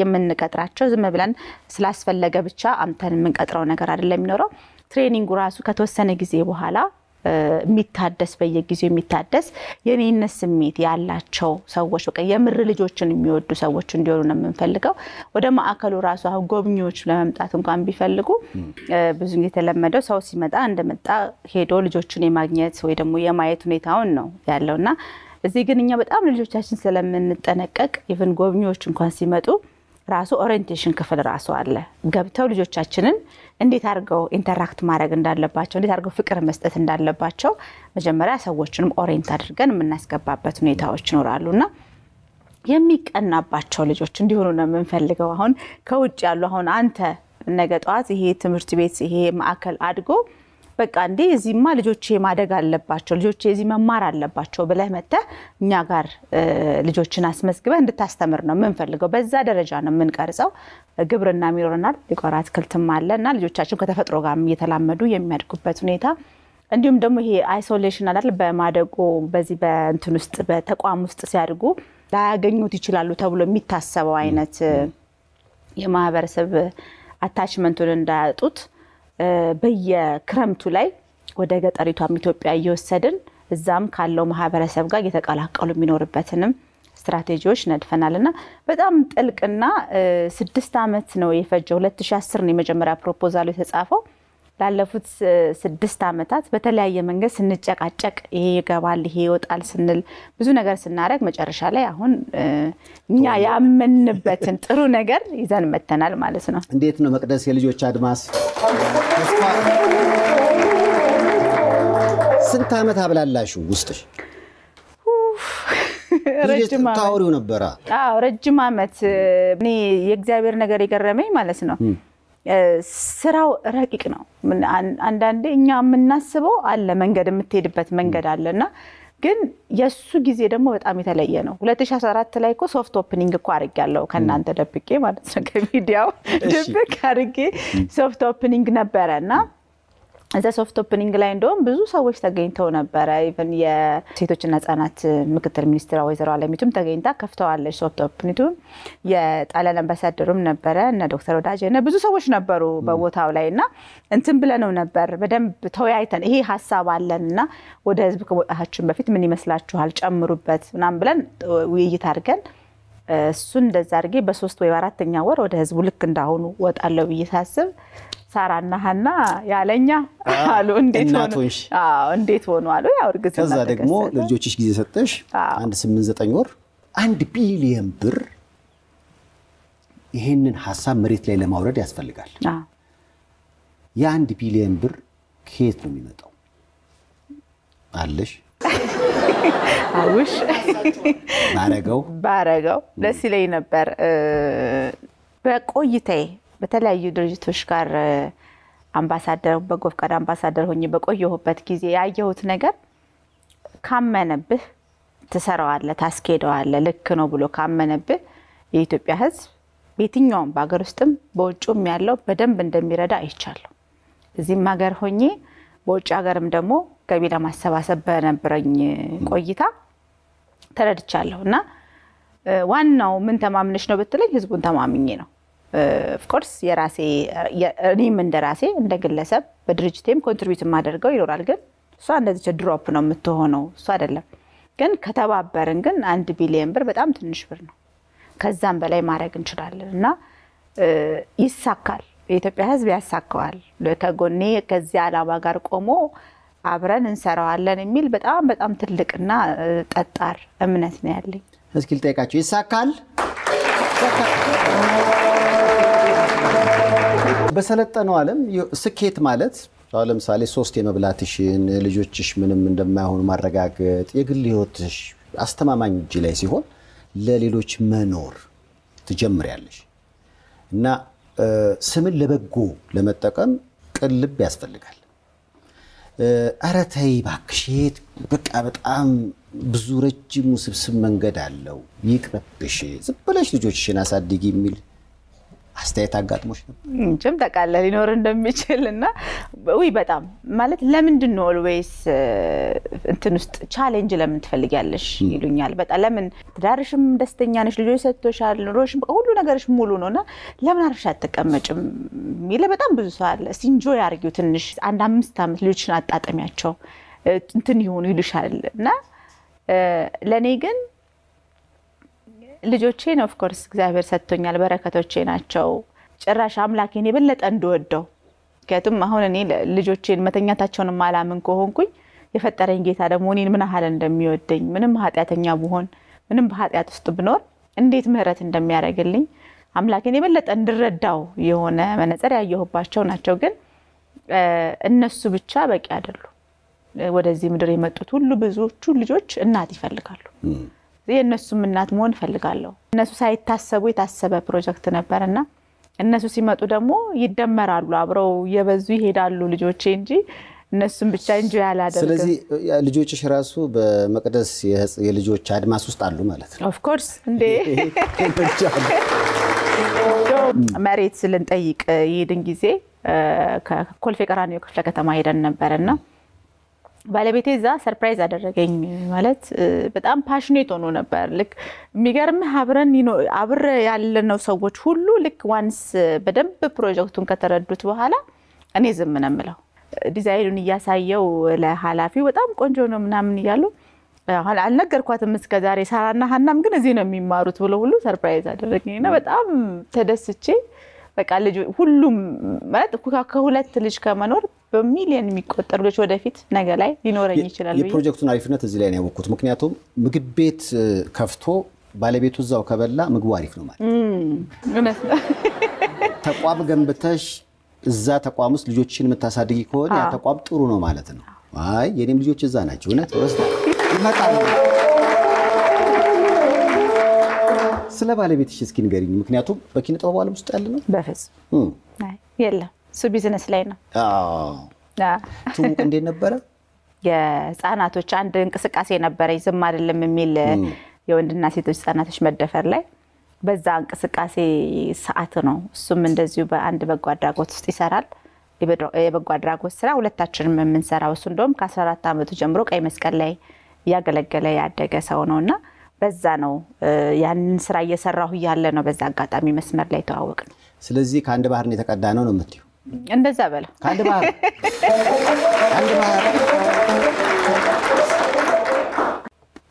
የምንቀጥራቸው። ዝም ብለን ስላስፈለገ ብቻ አምተን የምንቀጥረው ነገር አይደለም የሚኖረው። ትሬኒንጉ ራሱ ከተወሰነ ጊዜ በኋላ የሚታደስ በየጊዜው የሚታደስ የኔነት ስሜት ያላቸው ሰዎች በቃ የምር ልጆችን የሚወዱ ሰዎች እንዲሆኑ ነው የምንፈልገው። ወደ ማዕከሉ ራሱ አሁን ጎብኚዎች ለመምጣት እንኳን ቢፈልጉ ብዙ የተለመደው ሰው ሲመጣ እንደመጣ ሄዶ ልጆችን የማግኘት ወይ ደግሞ የማየት ሁኔታውን ነው ያለው እና እዚህ ግን እኛ በጣም ልጆቻችን ስለምንጠነቀቅ ኢቨን ጎብኚዎች እንኳን ሲመጡ ራሱ ኦሪንቴሽን ክፍል ራሱ አለ ገብተው ልጆቻችንን እንዴት አድርገው ኢንተራክት ማድረግ እንዳለባቸው፣ እንዴት አድርገው ፍቅር መስጠት እንዳለባቸው መጀመሪያ ሰዎችንም ኦሬንት አድርገን የምናስገባበት ሁኔታዎች ይኖራሉ እና የሚቀናባቸው ልጆች እንዲሆኑ ነው የምንፈልገው። አሁን ከውጭ ያሉ አሁን አንተ ነገ ጠዋት ይሄ ትምህርት ቤት ይሄ ማዕከል አድጎ በቃ እንዴ እዚህማ ልጆቼ ማደግ አለባቸው፣ ልጆቼ እዚህ መማር አለባቸው ብለህ መጥተህ እኛ ጋር ልጆችን አስመዝግበህ እንድታስተምር ነው የምንፈልገው። በዛ ደረጃ ነው የምንቀርጸው። ግብርና ይኖረናል፣ ሊቆር አትክልትም አለ እና ልጆቻችን ከተፈጥሮ ጋር እየተላመዱ የሚያድጉበት ሁኔታ እንዲሁም ደግሞ ይሄ አይሶሌሽን አላል በማደጎ በዚህ በእንትን ውስጥ በተቋም ውስጥ ሲያድጉ ላያገኙት ይችላሉ ተብሎ የሚታሰበው አይነት የማህበረሰብ አታችመንቱን እንዳያጡት በየክረምቱ ላይ ወደ ገጠሪቷም ኢትዮጵያ እየወሰድን እዛም ካለው ማህበረሰብ ጋር እየተቀላቀሉ የሚኖርበትንም ስትራቴጂዎች ነድፈናል እና በጣም ጥልቅና ስድስት ዓመት ነው የፈጀው። 2010 ነው የመጀመሪያ ፕሮፖዛሉ የተጻፈው። ላለፉት ስድስት ዓመታት በተለያየ መንገድ ስንጨቃጨቅ ይሄ ይገባል ይሄ ይወጣል ስንል ብዙ ነገር ስናደረግ መጨረሻ ላይ አሁን እኛ ያመንበትን ጥሩ ነገር ይዘን መተናል ማለት ነው። እንዴት ነው መቅደስ የልጆች አድማስ ስንት ዓመት አብላላሽ ውስጥሽ? ታወሪው ነበረ? ረጅም ዓመት እኔ የእግዚአብሔር ነገር የገረመኝ ማለት ነው ስራው ረቂቅ ነው። አንዳንዴ እኛ የምናስበው አለ መንገድ የምትሄድበት መንገድ እና ግን የእሱ ጊዜ ደግሞ በጣም የተለየ ነው። 2014 ላይ እኮ ሶፍት ኦፕኒንግ እኮ አድርጌያለሁ ከእናንተ ደብቄ ማለት ነው ከሚዲያው ደብቅ አድርጌ ሶፍት ኦፕኒንግ ነበረ እና እዛ ሶፍት ኦፕኒንግ ላይ እንደውም ብዙ ሰዎች ተገኝተው ነበረ። ኢቨን የሴቶችና ህጻናት ምክትል ሚኒስትሯ ወይዘሮ አለሚቱም ተገኝታ ከፍተዋለች ሶፍት ኦፕኒቱ። የጣሊያን አምባሳደሩም ነበረ እነ ዶክተር ወዳጅ እና ብዙ ሰዎች ነበሩ በቦታው ላይ እና እንትን ብለነው ነበር በደንብ ተወያይተን ይሄ ሀሳብ አለን እና ወደ ህዝብ ከመውጣታችን በፊት ምን ይመስላችኋል ጨምሩበት ምናምን ብለን ውይይት አድርገን እሱን እንደዛ አድርጌ በሶስት ወይ በአራተኛ ወር ወደ ህዝቡ ልክ እንዳሁኑ ወጣለው ብዬ ሳስብ ሳራና ሀና ያለኛ አሉ። እንዴት ሆኑ አሉ። ያው እርግዝና ከዛ ደግሞ ለልጆችሽ ጊዜ ሰጠሽ አንድ ስምንት ዘጠኝ ወር አንድ ቢሊየን ብር ይሄንን ሀሳብ መሬት ላይ ለማውረድ ያስፈልጋል። የአንድ ቢሊየን ብር ከየት ነው የሚመጣው? አለሽ አውሽ ባረገው ባረገው ደስ ይለኝ ነበር በቆይታዬ በተለያዩ ድርጅቶች ጋር አምባሳደር በጎ ፍቃድ አምባሳደር ሆኜ በቆየሁበት ጊዜ ያየሁት ነገር ካመነብህ ትሰራዋለህ፣ ታስኬደዋለህ፣ ልክ ነው ብሎ ካመነብህ የኢትዮጵያ ሕዝብ በየትኛውም በሀገር ውስጥም በውጭም ያለው በደንብ እንደሚረዳ አይቻለሁ። እዚህም ሀገር ሆኜ በውጭ ሀገርም ደግሞ ገቢ ለማሰባሰብ በነበረኝ ቆይታ ተረድቻለሁ እና ዋናው ምን ተማምነሽ ነው ብትለኝ ህዝቡን ተማምኜ ነው። ኦፍኮርስ የራሴ እኔም እንደ ራሴ እንደ ግለሰብ በድርጅቴም ኮንትሪቢዩት የማደርገው ይኖራል። ግን እሷ እንደዚች ድሮፕ ነው የምትሆነው፣ እሱ አይደለም። ግን ከተባበርን ግን አንድ ቢሊየን ብር በጣም ትንሽ ብር ነው። ከዛም በላይ ማድረግ እንችላለን እና ይሳካል። የኢትዮጵያ ሕዝብ ያሳካዋል። ከጎኔ ከዚያ አላማ ጋር ቆሞ አብረን እንሰራዋለን የሚል በጣም በጣም ትልቅና ጠጣር እምነት ነው ያለኝ። እስኪ ልጠይቃቸው፣ ይሳካል? በሰለጠነው ዓለም ስኬት ማለት ለምሳሌ ሶስት የመብላትሽን ልጆችሽ ምንም እንደማይሆኑ ማረጋገጥ፣ የግል ህይወትሽ አስተማማኝ እጅ ላይ ሲሆን ለሌሎች መኖር ትጀምሪያለሽ እና ስምን ለበጎ ለመጠቀም ቅልብ ያስፈልጋል። ኧረ ተይ እባክሽ የት በቃ በጣም ብዙ ረጅም ውስብስብ መንገድ አለው ይቅርብሽ፣ ዝም ብለሽ ልጆችሽን አሳድጊ የሚል አስተያየት አጋጥሞች ነበር? ጭም ጠቃለ ሊኖር እንደሚችል እና ውይ በጣም ማለት ለምንድን ነው ኦልዌይስ እንትን ውስጥ ቻሌንጅ ለምን ትፈልጊያለሽ ይሉኛል። በጣም ለምን ትዳርሽም ደስተኛ ነሽ፣ ልጆች ሰጥቶሻል፣ ኑሮሽም ሁሉ ነገርሽ ሙሉ ነው እና ለምን አርፈሽ አትቀመጭም የሚለ በጣም ብዙ ሰው አለ። እስኪ ኢንጆይ ትንሽ አንድ አምስት ዓመት ልጆችን አጣጠሚያቸው እንትን ይሆኑ ይሉሻል እና ለእኔ ግን ልጆቼን ኦፍኮርስ እግዚአብሔር ሰጥቶኛል፣ በረከቶቼ ናቸው። ጭራሽ አምላኬን የበለጠ እንድወደው ምክንያቱም አሁን እኔ ልጆቼን መተኛታቸውን ማላምን ከሆንኩኝ የፈጠረኝ ጌታ ደግሞ እኔን ምን ያህል እንደሚወደኝ ምንም ኃጢአተኛ ብሆን ምንም በኃጢአት ውስጥ ብኖር እንዴት ምሕረት እንደሚያደርግልኝ አምላኬን የበለጠ እንድረዳው የሆነ መነጽር ያየሁባቸው ናቸው። ግን እነሱ ብቻ በቂ አይደሉ። ወደዚህ ምድር የመጡት ሁሉ ብዙዎቹ ልጆች እናት ይፈልጋሉ። የእነሱም እናት መሆን እፈልጋለሁ። እነሱ ሳይታሰቡ የታሰበ ፕሮጀክት ነበር እና እነሱ ሲመጡ ደግሞ ይደመራሉ፣ አብረው እየበዙ ይሄዳሉ ልጆቼ እንጂ እነሱም ብቻ እንጂ ያላደርግ። ስለዚህ ልጆችሽ ራሱ በመቅደስ የልጆች አድማስ ውስጥ አሉ ማለት ነው። ኦፍኮርስ እንዴ መሬት ስልንጠይቅ ይሄድን ጊዜ ከኮልፌ ቀራኒዮ ክፍለ ከተማ ሄደን ነበርና ባለቤቴ እዛ ሰርፕራይዝ አደረገኝ። ማለት በጣም ፓሽኔት ሆኖ ነበር። ልክ የሚገርምህ አብረን አብረ ያለነው ሰዎች ሁሉ ልክ ዋንስ በደንብ ፕሮጀክቱን ከተረዱት በኋላ እኔ ዝም ነው የምለው። ዲዛይኑን እያሳየው ለኃላፊው በጣም ቆንጆ ነው ምናምን እያሉ አልነገርኳትም እስከ ዛሬ ሳራና ሀናም ግን እዚህ ነው የሚማሩት ብሎ ሁሉ ሰርፕራይዝ አደረገኝና በጣም ተደስቼ በቃ ልጅ ሁሉም ማለት ከሁለት ልጅ ከመኖር በሚሊየን የሚቆጠሩ ልጆች ወደፊት ነገ ላይ ሊኖረኝ ይችላል። የፕሮጀክቱን አሪፍነት እዚህ ላይ ነው ያወቅኩት። ምክንያቱም ምግብ ቤት ከፍቶ ባለቤቱ እዛው ከበላ ምግቡ አሪፍ ነው ማለት ተቋም ገንብተሽ እዛ ተቋም ውስጥ ልጆችን የምታሳድጊ ከሆነ ያ ተቋም ጥሩ ነው ማለት ነው። አይ የኔም ልጆች እዛ ናቸው። እውነት ስለ ባለቤትሽ እስኪ ንገሪኝ። ምክንያቱም በኪነ ዓለም ውስጥ ያለ ነው? በፍጹም የለም። እሱ ቢዝነስ ላይ ነው። ትውቅ እንዴት ነበረ? የህፃናቶች አንድ እንቅስቃሴ ነበረኝ ዝም አይደለም የሚል የወንድና ሴቶች ህፃናቶች መደፈር ላይ በዛ እንቅስቃሴ ሰዓት ነው። እሱም እንደዚሁ በአንድ በጎ አድራጎት ውስጥ ይሰራል። የበጎ አድራጎት ስራ ሁለታችንም የምንሰራው እሱ እንደውም ከ14 ዓመቱ ጀምሮ ቀይ መስቀል ላይ እያገለገለ ያደገ ሰው ነው እና በዛ ነው ያንን ስራ እየሰራሁ እያለ ነው በዛ አጋጣሚ መስመር ላይ ተዋወቅ ነው። ስለዚህ ከአንድ ባህር የተቀዳ ነው ነው የምትይው? እንደዛ በላ ከአንድ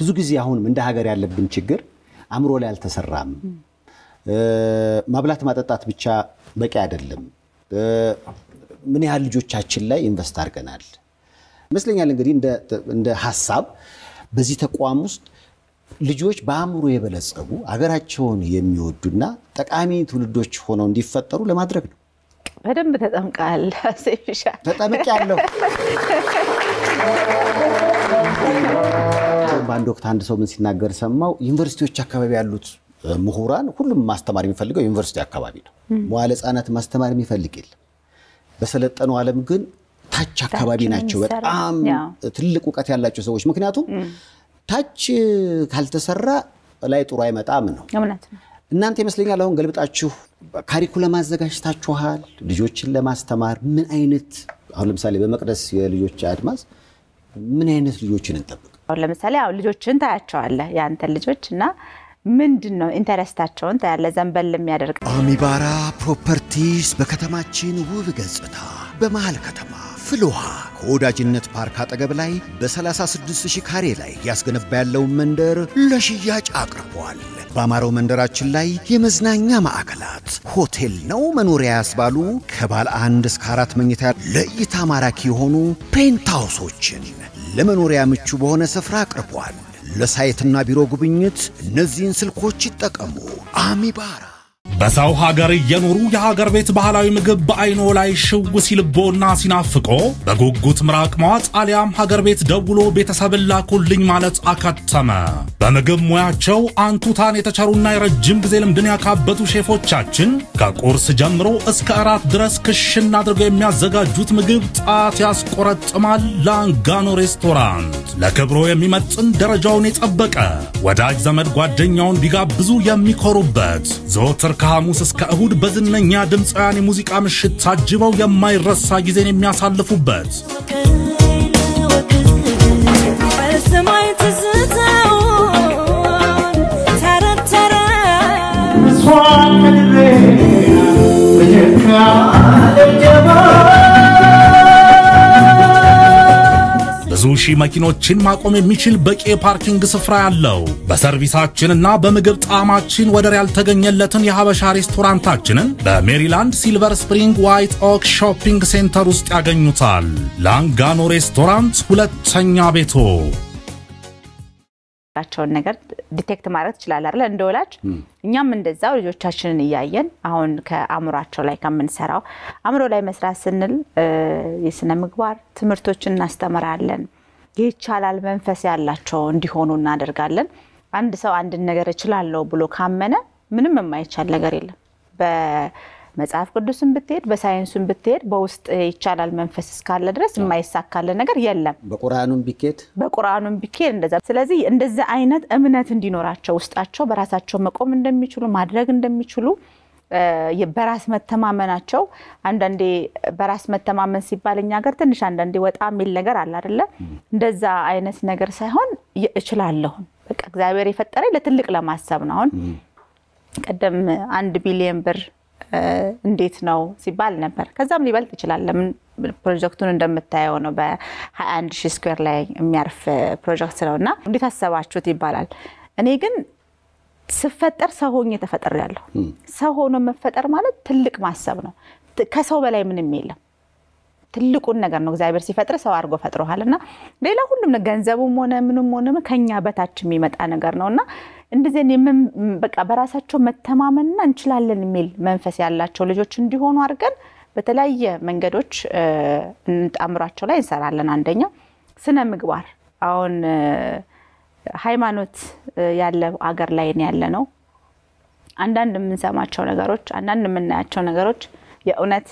ብዙ ጊዜ አሁንም እንደ ሀገር ያለብን ችግር አእምሮ ላይ አልተሰራም። ማብላት ማጠጣት ብቻ በቂ አይደለም። ምን ያህል ልጆቻችን ላይ ኢንቨስት አድርገናል? ይመስለኛል እንግዲህ እንደ ሀሳብ በዚህ ተቋም ውስጥ ልጆች በአእምሮ የበለጸጉ አገራቸውን የሚወዱና ጠቃሚ ትውልዶች ሆነው እንዲፈጠሩ ለማድረግ ነው። በደንብ ተጠምቃል። ሴሻ ያለው በአንድ ወቅት አንድ ሰው ምን ሲናገር ሰማው። ዩኒቨርሲቲዎች አካባቢ ያሉት ምሁራን ሁሉም ማስተማር የሚፈልገው ዩኒቨርሲቲ አካባቢ ነው። መዋለ ህጻናት ማስተማር የሚፈልግ የለም። በሰለጠኑ ዓለም ግን ታች አካባቢ ናቸው በጣም ትልቅ እውቀት ያላቸው ሰዎች። ምክንያቱም ታች ካልተሰራ ላይ ጥሩ አይመጣም ነው እናንተ ይመስለኛል አሁን ገልብጣችሁ ካሪኩለም አዘጋጅታችኋል ልጆችን ለማስተማር ምን አይነት አሁን ለምሳሌ በመቅደስ የልጆች አድማስ ምን አይነት ልጆችን እንጠብቅ? አሁን ለምሳሌ አሁን ልጆችን ታያቸዋለህ የአንተ ልጆች እና ምንድን ነው ኢንተረስታቸውን ታያለ ዘንበል የሚያደርግ አሚባራ ፕሮፐርቲስ በከተማችን ውብ ገጽታ በመሀል ከተማ ውሃ ከወዳጅነት ፓርክ አጠገብ ላይ በ36000 ካሬ ላይ ያስገነባ ያለውን መንደር ለሽያጭ አቅርቧል። በአማረው መንደራችን ላይ የመዝናኛ ማዕከላት፣ ሆቴል ነው መኖሪያ ያስባሉ ከባለ አንድ እስከ አራት መኝታ ለእይታ ማራኪ የሆኑ ፔንትሃውሶችን ለመኖሪያ ምቹ በሆነ ስፍራ አቅርቧል። ለሳይትና ቢሮ ጉብኝት እነዚህን ስልኮች ይጠቀሙ። አሚባራ በሰው ሀገር እየኖሩ የሀገር ቤት ባህላዊ ምግብ በአይኖ ላይ ሽው ሲልቦና ሲናፍቆ በጉጉት ምራቅ መዋጥ አሊያም ሀገር ቤት ደውሎ ቤተሰብን ላኩልኝ ማለት አከተመ። በምግብ ሙያቸው አንቱታን የተቸሩና የረጅም ጊዜ ልምድን ያካበቱ ሼፎቻችን ከቁርስ ጀምሮ እስከ እራት ድረስ ክሽን አድርገው የሚያዘጋጁት ምግብ ጣት ያስቆረጥማል። ላንጋኖ ሬስቶራንት ለክብሮ የሚመጥን ደረጃውን የጠበቀ ወዳጅ ዘመድ ጓደኛውን ቢጋብዙ የሚኮሩበት ዘወትር ከሐሙስ እስከ እሁድ በዝነኛ ድምፃውያን የሙዚቃ ምሽት ታጅበው የማይረሳ ጊዜን የሚያሳልፉበት One minute, ብዙ ሺህ መኪኖችን ማቆም የሚችል በቂ የፓርኪንግ ስፍራ ያለው በሰርቪሳችንና በምግብ ጣዕማችን ወደር ያልተገኘለትን የሀበሻ ሬስቶራንታችንን በሜሪላንድ ሲልቨር ስፕሪንግ ዋይት ኦክ ሾፒንግ ሴንተር ውስጥ ያገኙታል። ላንጋኖ ሬስቶራንት ሁለተኛ ቤቶ ያላቸውን ነገር ዲቴክት ማድረግ ትችላለህ አይደል? እንደወላጅ እኛም እንደዛው ልጆቻችንን እያየን አሁን ከአእምሯቸው ላይ ከምንሰራው አእምሮ ላይ መስራት ስንል የስነ ምግባር ትምህርቶችን እናስተምራለን። ይቻላል መንፈስ ያላቸው እንዲሆኑ እናደርጋለን። አንድ ሰው አንድን ነገር እችላለሁ ብሎ ካመነ ምንም የማይቻል ነገር የለም። መጽሐፍ ቅዱስን ብትሄድ በሳይንሱን ብትሄድ በውስጥ ይቻላል መንፈስ እስካለ ድረስ የማይሳካለን ነገር የለም። በቁርአኑም ቢኬድ በቁርአኑም ቢኬድ እንደዛ። ስለዚህ እንደዚ አይነት እምነት እንዲኖራቸው ውስጣቸው በራሳቸው መቆም እንደሚችሉ ማድረግ እንደሚችሉ በራስ መተማመናቸው አንዳንዴ በራስ መተማመን ሲባል እኛ ሀገር ትንሽ አንዳንዴ ወጣ የሚል ነገር አለ አይደለ? እንደዛ አይነት ነገር ሳይሆን እችላለሁን በቃ እግዚአብሔር የፈጠረኝ ለትልቅ ለማሰብ ነው። አሁን ቀደም አንድ ቢሊየን ብር እንዴት ነው ሲባል ነበር። ከዛም ሊበልጥ ይችላል። ለምን ፕሮጀክቱን እንደምታየው ነው። በ21 ሺህ ስኩዌር ላይ የሚያርፍ ፕሮጀክት ነው እና እንዴት አሰባችሁት ይባላል። እኔ ግን ስፈጠር ሰው ሆኜ ያለሁ ሰው ሆኖ መፈጠር ማለት ትልቅ ማሰብ ነው። ከሰው በላይ ምንም የለም። ትልቁን ነገር ነው እግዚአብሔር ሲፈጥር ሰው አድርጎ ፈጥሮሃል እና ሌላ ሁሉም ገንዘቡም ሆነ ምንም ሆነ ከኛ በታች የሚመጣ ነገር ነው እና እንደዚህ በቃ በራሳቸው መተማመንና እንችላለን የሚል መንፈስ ያላቸው ልጆች እንዲሆኑ አድርገን በተለያየ መንገዶች አእምሯቸው ላይ እንሰራለን። አንደኛው ስነ ምግባር አሁን ሃይማኖት ያለ አገር ላይ ያለ ነው። አንዳንድ የምንሰማቸው ነገሮች፣ አንዳንድ የምናያቸው ነገሮች የእውነት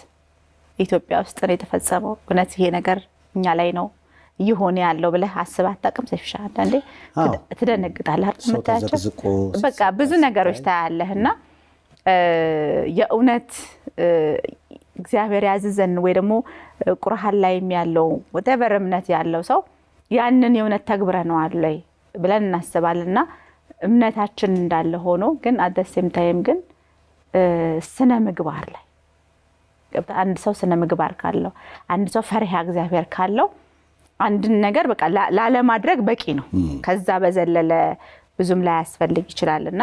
ኢትዮጵያ ውስጥ ነው የተፈጸመው፣ እውነት ይሄ ነገር እኛ ላይ ነው እየሆነ ያለው ብለህ አስብ አታውቅም። ሰይፍሻ አንዳንዴ ትደነግጣለህ። የምታያቸው በቃ ብዙ ነገሮች ታያለህ እና የእውነት እግዚአብሔር ያዝዘን ወይ ደግሞ ቁርሃን ላይም ያለው ወተበር እምነት ያለው ሰው ያንን የእውነት ተግብረነዋል ላይ ብለን እናስባለን እና እምነታችን እንዳለ ሆኖ ግን አደሴም ታይም ግን ስነ ምግባር ላይ አንድ ሰው ስነ ምግባር ካለው አንድ ሰው ፈሪሃ እግዚአብሔር ካለው አንድን ነገር በቃ ላለማድረግ በቂ ነው። ከዛ በዘለለ ብዙም ላያስፈልግ ይችላል እና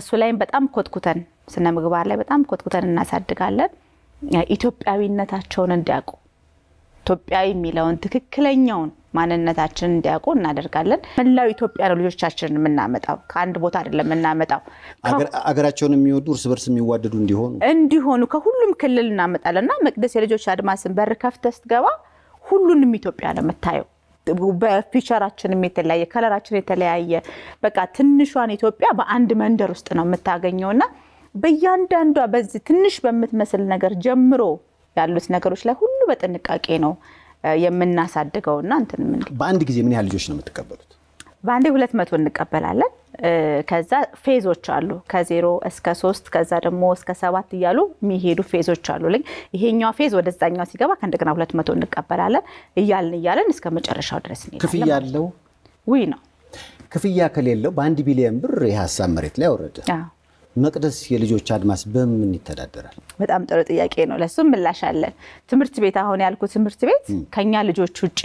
እሱ ላይም በጣም ኮትኩተን ስነ ምግባር ላይ በጣም ኮትኩተን እናሳድጋለን። ኢትዮጵያዊነታቸውን እንዲያውቁ ኢትዮጵያዊ የሚለውን ትክክለኛውን ማንነታችን እንዲያውቁ እናደርጋለን። መላው ኢትዮጵያ ነው ልጆቻችንን የምናመጣው፣ ከአንድ ቦታ አይደለም የምናመጣው። አገራቸውን የሚወዱ እርስ በርስ የሚዋደዱ እንዲሆኑ እንዲሆኑ ከሁሉም ክልል እናመጣለን እና መቅደስ የልጆች አድማስን በር ከፍተህ ስትገባ ሁሉንም ኢትዮጵያ ነው የምታየው። በፊቸራችንም የተለያየ ከለራችን የተለያየ በቃ ትንሿን ኢትዮጵያ በአንድ መንደር ውስጥ ነው የምታገኘው እና በእያንዳንዷ በዚህ ትንሽ በምትመስል ነገር ጀምሮ ያሉት ነገሮች ላይ ሁሉ በጥንቃቄ ነው የምናሳድገው እና እንትን በአንድ ጊዜ ምን ያህል ልጆች ነው የምትቀበሉት? በአንዴ ሁለት መቶ እንቀበላለን። ከዛ ፌዞች አሉ ከዜሮ እስከ ሶስት ከዛ ደግሞ እስከ ሰባት እያሉ የሚሄዱ ፌዞች አሉ ልኝ ይሄኛው ፌዝ ወደዛኛው ሲገባ ከእንደገና ሁለት መቶ እንቀበላለን እያልን እያለን እስከ መጨረሻው ድረስ ክፍያ አለው ውይ ነው ክፍያ ከሌለው በአንድ ቢሊዮን ብር የሀሳብ መሬት ላይ አወረደ መቅደስ የልጆች አድማስ በምን ይተዳደራል? በጣም ጥሩ ጥያቄ ነው። ለሱም ምላሽ አለን። ትምህርት ቤት አሁን ያልኩ ትምህርት ቤት ከኛ ልጆች ውጭ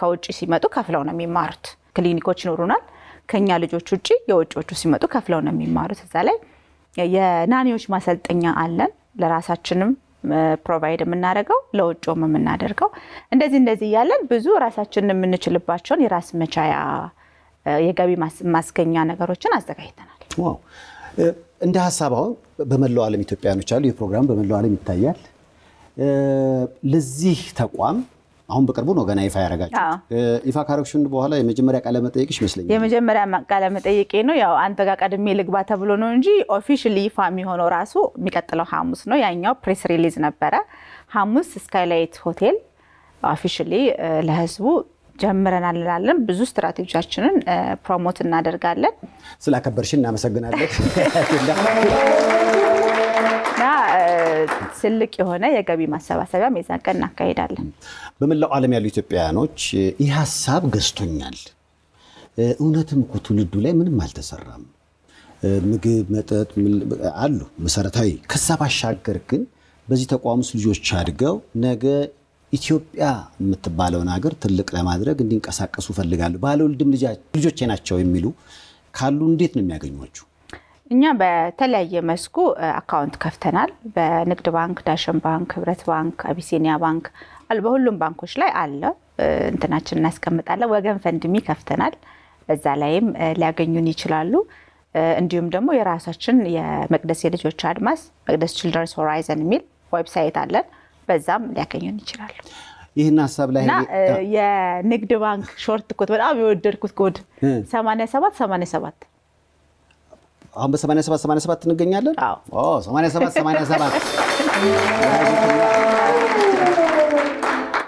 ከውጭ ሲመጡ ከፍለው ነው የሚማሩት። ክሊኒኮች ይኖሩናል። ከኛ ልጆች ውጭ የውጭዎቹ ሲመጡ ከፍለው ነው የሚማሩት። እዛ ላይ የናኒዎች ማሰልጠኛ አለን ለራሳችንም ፕሮቫይድ የምናደርገው ለውጮም የምናደርገው እንደዚህ እንደዚህ እያለን ብዙ ራሳችንን የምንችልባቸውን የራስ መቻያ የገቢ ማስገኛ ነገሮችን አዘጋጅተናል። እንደ ሀሳብ አሁን በመላው ዓለም ኢትዮጵያኖች አሉ። ይህ ፕሮግራም በመላው ዓለም ይታያል። ለዚህ ተቋም አሁን በቅርቡ ነው ገና ይፋ ያደረጋችሁት። ይፋ ካረግሽን በኋላ የመጀመሪያ ቃለ መጠየቅሽ ይመስለኛል። የመጀመሪያ ቃለ መጠየቄ ነው። ያው አንተ ጋር ቀድሜ ልግባ ተብሎ ነው እንጂ ኦፊሽሊ ይፋ የሚሆነው ራሱ የሚቀጥለው ሐሙስ ነው። ያኛው ፕሬስ ሪሊዝ ነበረ። ሐሙስ ስካይላይት ሆቴል ኦፊሻሊ ለህዝቡ ጀምረናል እንላለን። ብዙ ስትራቴጂያችንን ፕሮሞት እናደርጋለን። ስላከበርሽን እናመሰግናለን። ትልቅ የሆነ የገቢ ማሰባሰቢያ የዛን ቀን እናካሄዳለን። በመላው ዓለም ያሉ ኢትዮጵያውያኖች ይህ ሀሳብ ገዝቶኛል፣ እውነትም እኮ ትውልዱ ላይ ምንም አልተሰራም፣ ምግብ፣ መጠጥ አሉ መሰረታዊ። ከዛ ባሻገር ግን በዚህ ተቋም ውስጥ ልጆች አድገው ነገ ኢትዮጵያ የምትባለውን ሀገር ትልቅ ለማድረግ እንዲንቀሳቀሱ ፈልጋለሁ ባለውልድም ልጆቼ ናቸው የሚሉ ካሉ እንዴት ነው የሚያገኟችሁ? እኛ በተለያየ መስኩ አካውንት ከፍተናል። በንግድ ባንክ፣ ዳሽን ባንክ፣ ህብረት ባንክ፣ አቢሲኒያ ባንክ በሁሉም ባንኮች ላይ አለ እንትናችን እናስቀምጣለን። ወገን ፈንድሚ ከፍተናል። በዛ ላይም ሊያገኙን ይችላሉ። እንዲሁም ደግሞ የራሳችን የመቅደስ የልጆች አድማስ መቅደስ ችልድረንስ ሆራይዘን የሚል ዌብሳይት አለን። በዛም ሊያገኙን ይችላሉ። ይህን ሀሳብ ላይ የንግድ ባንክ ሾርት ኮድ በጣም የወደድኩት ኮድ 8787 አሁን በ 8787 እንገኛለን 87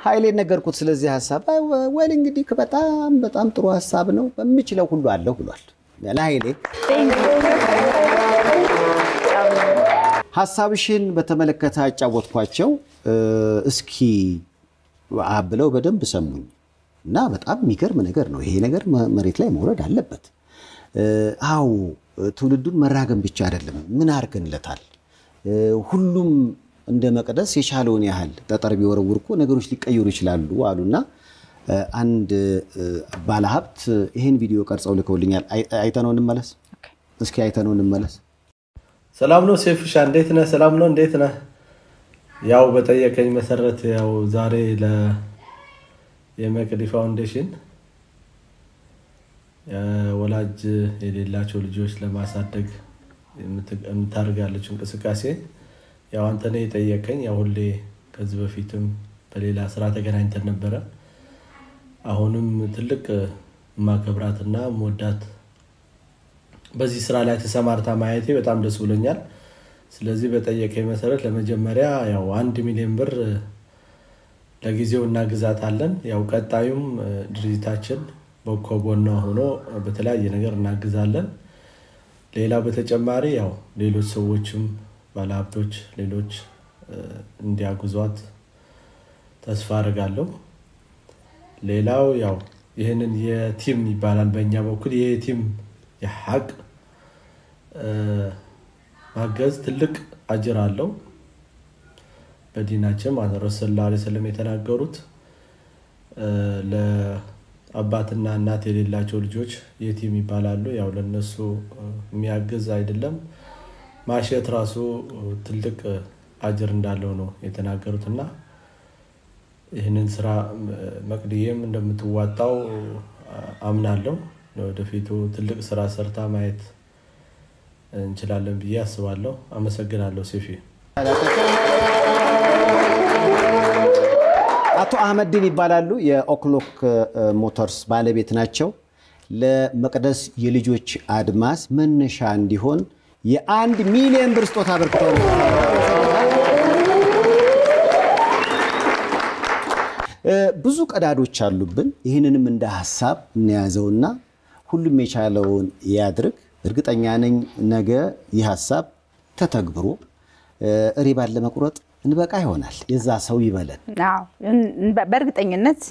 ኃይሌ ነገርኩት ስለዚህ ሀሳብ ወል እንግዲህ በጣም በጣም ጥሩ ሀሳብ ነው በምችለው ሁሉ አለሁ ብሏል ለኃይሌ ሀሳብሽን በተመለከተ አጫወትኳቸው እስኪ ብለው በደንብ ሰሙኝ እና በጣም የሚገርም ነገር ነው ይሄ ነገር መሬት ላይ መውረድ አለበት አዎ ትውልዱን መራገም ብቻ አይደለም። ምን አርገንለታል? ሁሉም እንደ መቅደስ የቻለውን ያህል ጠጠር ቢወረውር እኮ ነገሮች ሊቀየሩ ይችላሉ አሉና አንድ ባለሀብት ይህን ቪዲዮ ቀርጸው ልከውልኛል። አይተነው እንመለስ እስኪ፣ አይተነው እንመለስ። ሰላም ነው ሴፍሻ፣ እንዴት ነህ? ሰላም ነው፣ እንዴት ነህ? ያው በጠየቀኝ መሰረት ያው ዛሬ ለየመቅዲ ፋውንዴሽን ወላጅ የሌላቸው ልጆች ለማሳደግ የምታደርጋለች እንቅስቃሴ ያው አንተ ነህ የጠየቀኝ። ያው ሁሌ ከዚህ በፊትም በሌላ ስራ ተገናኝተን ነበረ። አሁንም ትልቅ ማከብራትና መወዳት በዚህ ስራ ላይ ተሰማርታ ማየቴ በጣም ደስ ብሎኛል። ስለዚህ በጠየቀኝ መሰረት ለመጀመሪያ ያው አንድ ሚሊዮን ብር ለጊዜው እናግዛታለን። ያው ቀጣዩም ድርጅታችን ከጎኗ ሆኖ በተለያየ ነገር እናግዛለን። ሌላው በተጨማሪ ያው ሌሎች ሰዎችም ባለሀብቶች ሌሎች እንዲያጉዟት ተስፋ አድርጋለሁ። ሌላው ያው ይህንን የቲም ይባላል በእኛ በኩል ይህ የቲም የሀቅ ማገዝ ትልቅ አጅር አለው። በዲናችን ማለት ረሱል ሰለላሁ ዐለይሂ ወሰለም የተናገሩት አባትና እናት የሌላቸው ልጆች የቲም ይባላሉ። ያው ለነሱ የሚያግዝ አይደለም። ማሸት ራሱ ትልቅ አጅር እንዳለው ነው የተናገሩት እና ይህንን ስራ መቅድዬም እንደምትዋጣው አምናለሁ። ወደፊቱ ትልቅ ስራ ሰርታ ማየት እንችላለን ብዬ አስባለሁ። አመሰግናለሁ ሴፊ አቶ አህመድን ይባላሉ። የኦክሎክ ሞተርስ ባለቤት ናቸው። ለመቅደስ የልጆች አድማስ መነሻ እንዲሆን የአንድ ሚሊዮን ብር ስጦታ አበርክተው ብዙ ቀዳዶች አሉብን። ይህንንም እንደ ሀሳብ እንያዘውና ሁሉም የቻለውን ያድርግ። እርግጠኛ ነኝ ነገ ይህ ሀሳብ ተተግብሮ ሪባን ለመቁረጥ እንበቃ ይሆናል። የዛ ሰው ይበለን። በእርግጠኝነት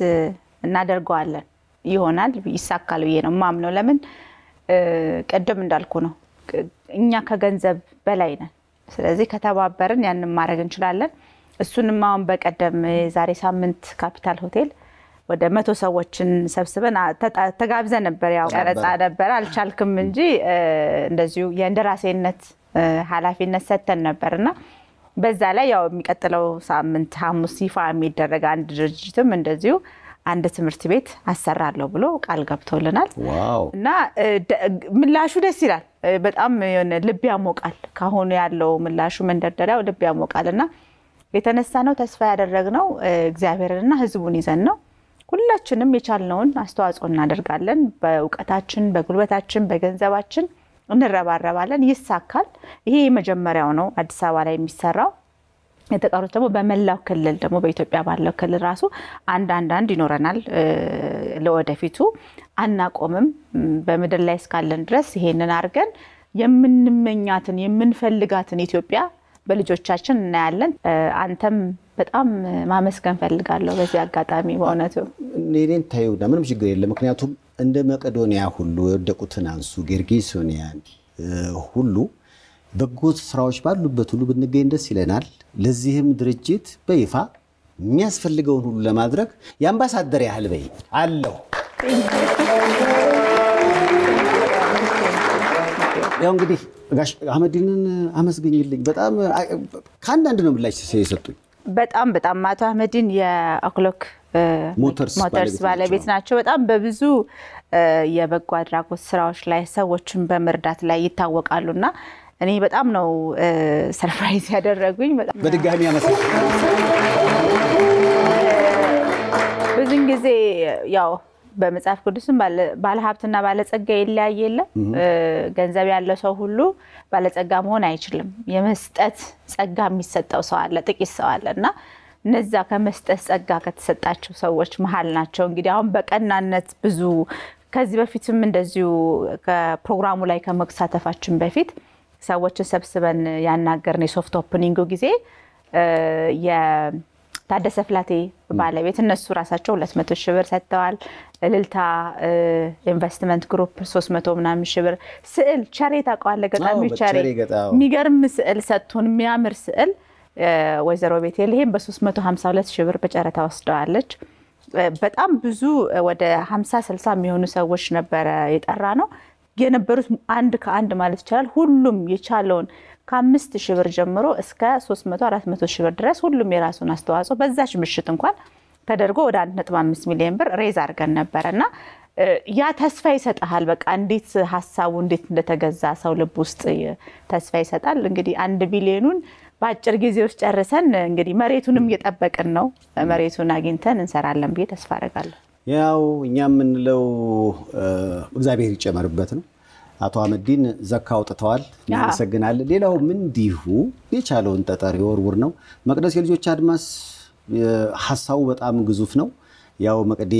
እናደርገዋለን ይሆናል፣ ይሳካል ብዬ ነው ማምነው። ለምን ቅድም እንዳልኩ ነው እኛ ከገንዘብ በላይ ነን። ስለዚህ ከተባበርን ያንን ማድረግ እንችላለን። እሱንም አሁን በቀደም የዛሬ ሳምንት ካፒታል ሆቴል ወደ መቶ ሰዎችን ሰብስበን ተጋብዘ ነበር። ያው ቀረጻ ነበር አልቻልክም እንጂ እንደዚሁ የእንደራሴነት ኃላፊነት ሰጥተን ነበር እና በዛ ላይ ያው የሚቀጥለው ሳምንት ሐሙስ ይፋ የሚደረግ አንድ ድርጅትም እንደዚሁ አንድ ትምህርት ቤት አሰራለሁ ብሎ ቃል ገብቶልናል እና ምላሹ ደስ ይላል። በጣም የሆነ ልብ ያሞቃል። ካሁኑ ያለው ምላሹ መንደርደሪያው ልብ ያሞቃል እና የተነሳ ነው ተስፋ ያደረግነው እግዚአብሔርንና ህዝቡን ይዘን ነው። ሁላችንም የቻልነውን አስተዋጽኦ እናደርጋለን። በእውቀታችን፣ በጉልበታችን፣ በገንዘባችን እንረባረባለን፣ ይሳካል። ይሄ የመጀመሪያው ነው አዲስ አበባ ላይ የሚሰራው። የተቀሩት ደግሞ በመላው ክልል ደግሞ በኢትዮጵያ ባለው ክልል ራሱ አንድ አንድ ይኖረናል። ለወደፊቱ አናቆምም። በምድር ላይ እስካለን ድረስ ይሄንን አድርገን የምንመኛትን የምንፈልጋትን ኢትዮጵያ በልጆቻችን እናያለን። አንተም በጣም ማመስገን ፈልጋለሁ በዚህ አጋጣሚ በእውነቱ እኔን ታዩና ምንም ችግር የለም ምክንያቱም እንደ መቄዶንያ ሁሉ የወደቁትን አንሱ፣ ጌርጌሶኒያን ሁሉ በጎ ስራዎች ባሉበት ሁሉ ብንገኝ ደስ ይለናል። ለዚህም ድርጅት በይፋ የሚያስፈልገውን ሁሉ ለማድረግ የአምባሳደር ያህል በይ አለው። ያው እንግዲህ ጋሽ አህመዲንን አመስግኝልኝ። በጣም ከአንዳንድ ነው ምላሽ የሰጡኝ በጣም በጣም አቶ አህመድን የኦክሎክ ሞተርስ ባለቤት ናቸው። በጣም በብዙ የበጎ አድራጎት ስራዎች ላይ ሰዎችን በመርዳት ላይ ይታወቃሉ እና እኔ በጣም ነው ሰርፕራይዝ ያደረጉኝ። በድጋሚ ብዙን ጊዜ ያው በመጽሐፍ ቅዱስም ባለሀብትና ባለጸጋ ይለያይ የለም ገንዘብ ያለው ሰው ሁሉ ባለጸጋ መሆን አይችልም። የመስጠት ጸጋ የሚሰጠው ሰው አለ፣ ጥቂት ሰው አለ እና እነዛ ከመስጠት ጸጋ ከተሰጣቸው ሰዎች መሀል ናቸው። እንግዲህ አሁን በቀናነት ብዙ ከዚህ በፊትም እንደዚሁ ከፕሮግራሙ ላይ ከመሳተፋችን በፊት ሰዎችን ሰብስበን ያናገርን የሶፍት ኦፕኒንጉ ጊዜ ታደሰ ፍላቴ ባለቤት እነሱ ራሳቸው ሁለት መቶ ሺህ ብር ሰጥተዋል። እልልታ ኢንቨስትመንት ግሩፕ ሶስት መቶ ምናምን ሺህ ብር። ስዕል ቸሬ ታውቀዋለህ? ገጣሚ ቸሬ የሚገርም ስዕል ሰጥቶን የሚያምር ስዕል ወይዘሮ ቤቴልሄም በ352 ሺህ ብር በጨረታ ወስደዋለች። በጣም ብዙ ወደ 50 60 የሚሆኑ ሰዎች ነበረ የጠራ ነው የነበሩት አንድ ከአንድ ማለት ይቻላል ሁሉም የቻለውን ከአምስት ሺህ ብር ጀምሮ እስከ 300 400 ሺህ ብር ድረስ ሁሉም የራሱን አስተዋጽኦ በዛች ምሽት እንኳን ተደርጎ ወደ 1.5 ሚሊዮን ብር ሬዝ አድርገን ነበረ እና ያ ተስፋ ይሰጠሃል። በቃ እንዴት ሀሳቡ እንዴት እንደተገዛ ሰው ልብ ውስጥ ተስፋ ይሰጣል። እንግዲህ አንድ ቢሊዮኑን በአጭር ጊዜ ውስጥ ጨርሰን እንግዲህ መሬቱንም እየጠበቅን ነው። መሬቱን አግኝተን እንሰራለን ብዬ ተስፋ አደርጋለሁ። ያው እኛ የምንለው እግዚአብሔር ይጨመርበት ነው። አቶ አህመዲን ዘካ አውጥተዋል፣ እናመሰግናለን። ሌላውም እንዲሁ የቻለውን ጠጠር የወርውር ነው። መቅደስ የልጆች አድማስ ሀሳቡ በጣም ግዙፍ ነው። ያው መቅዴ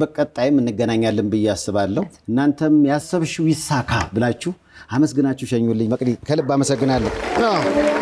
በቀጣይም እንገናኛለን ብዬ አስባለሁ። እናንተም ያሰብሽው ይሳካ ብላችሁ አመስግናችሁ ሸኙልኝ። መቅዴ ከልብ አመሰግናለሁ።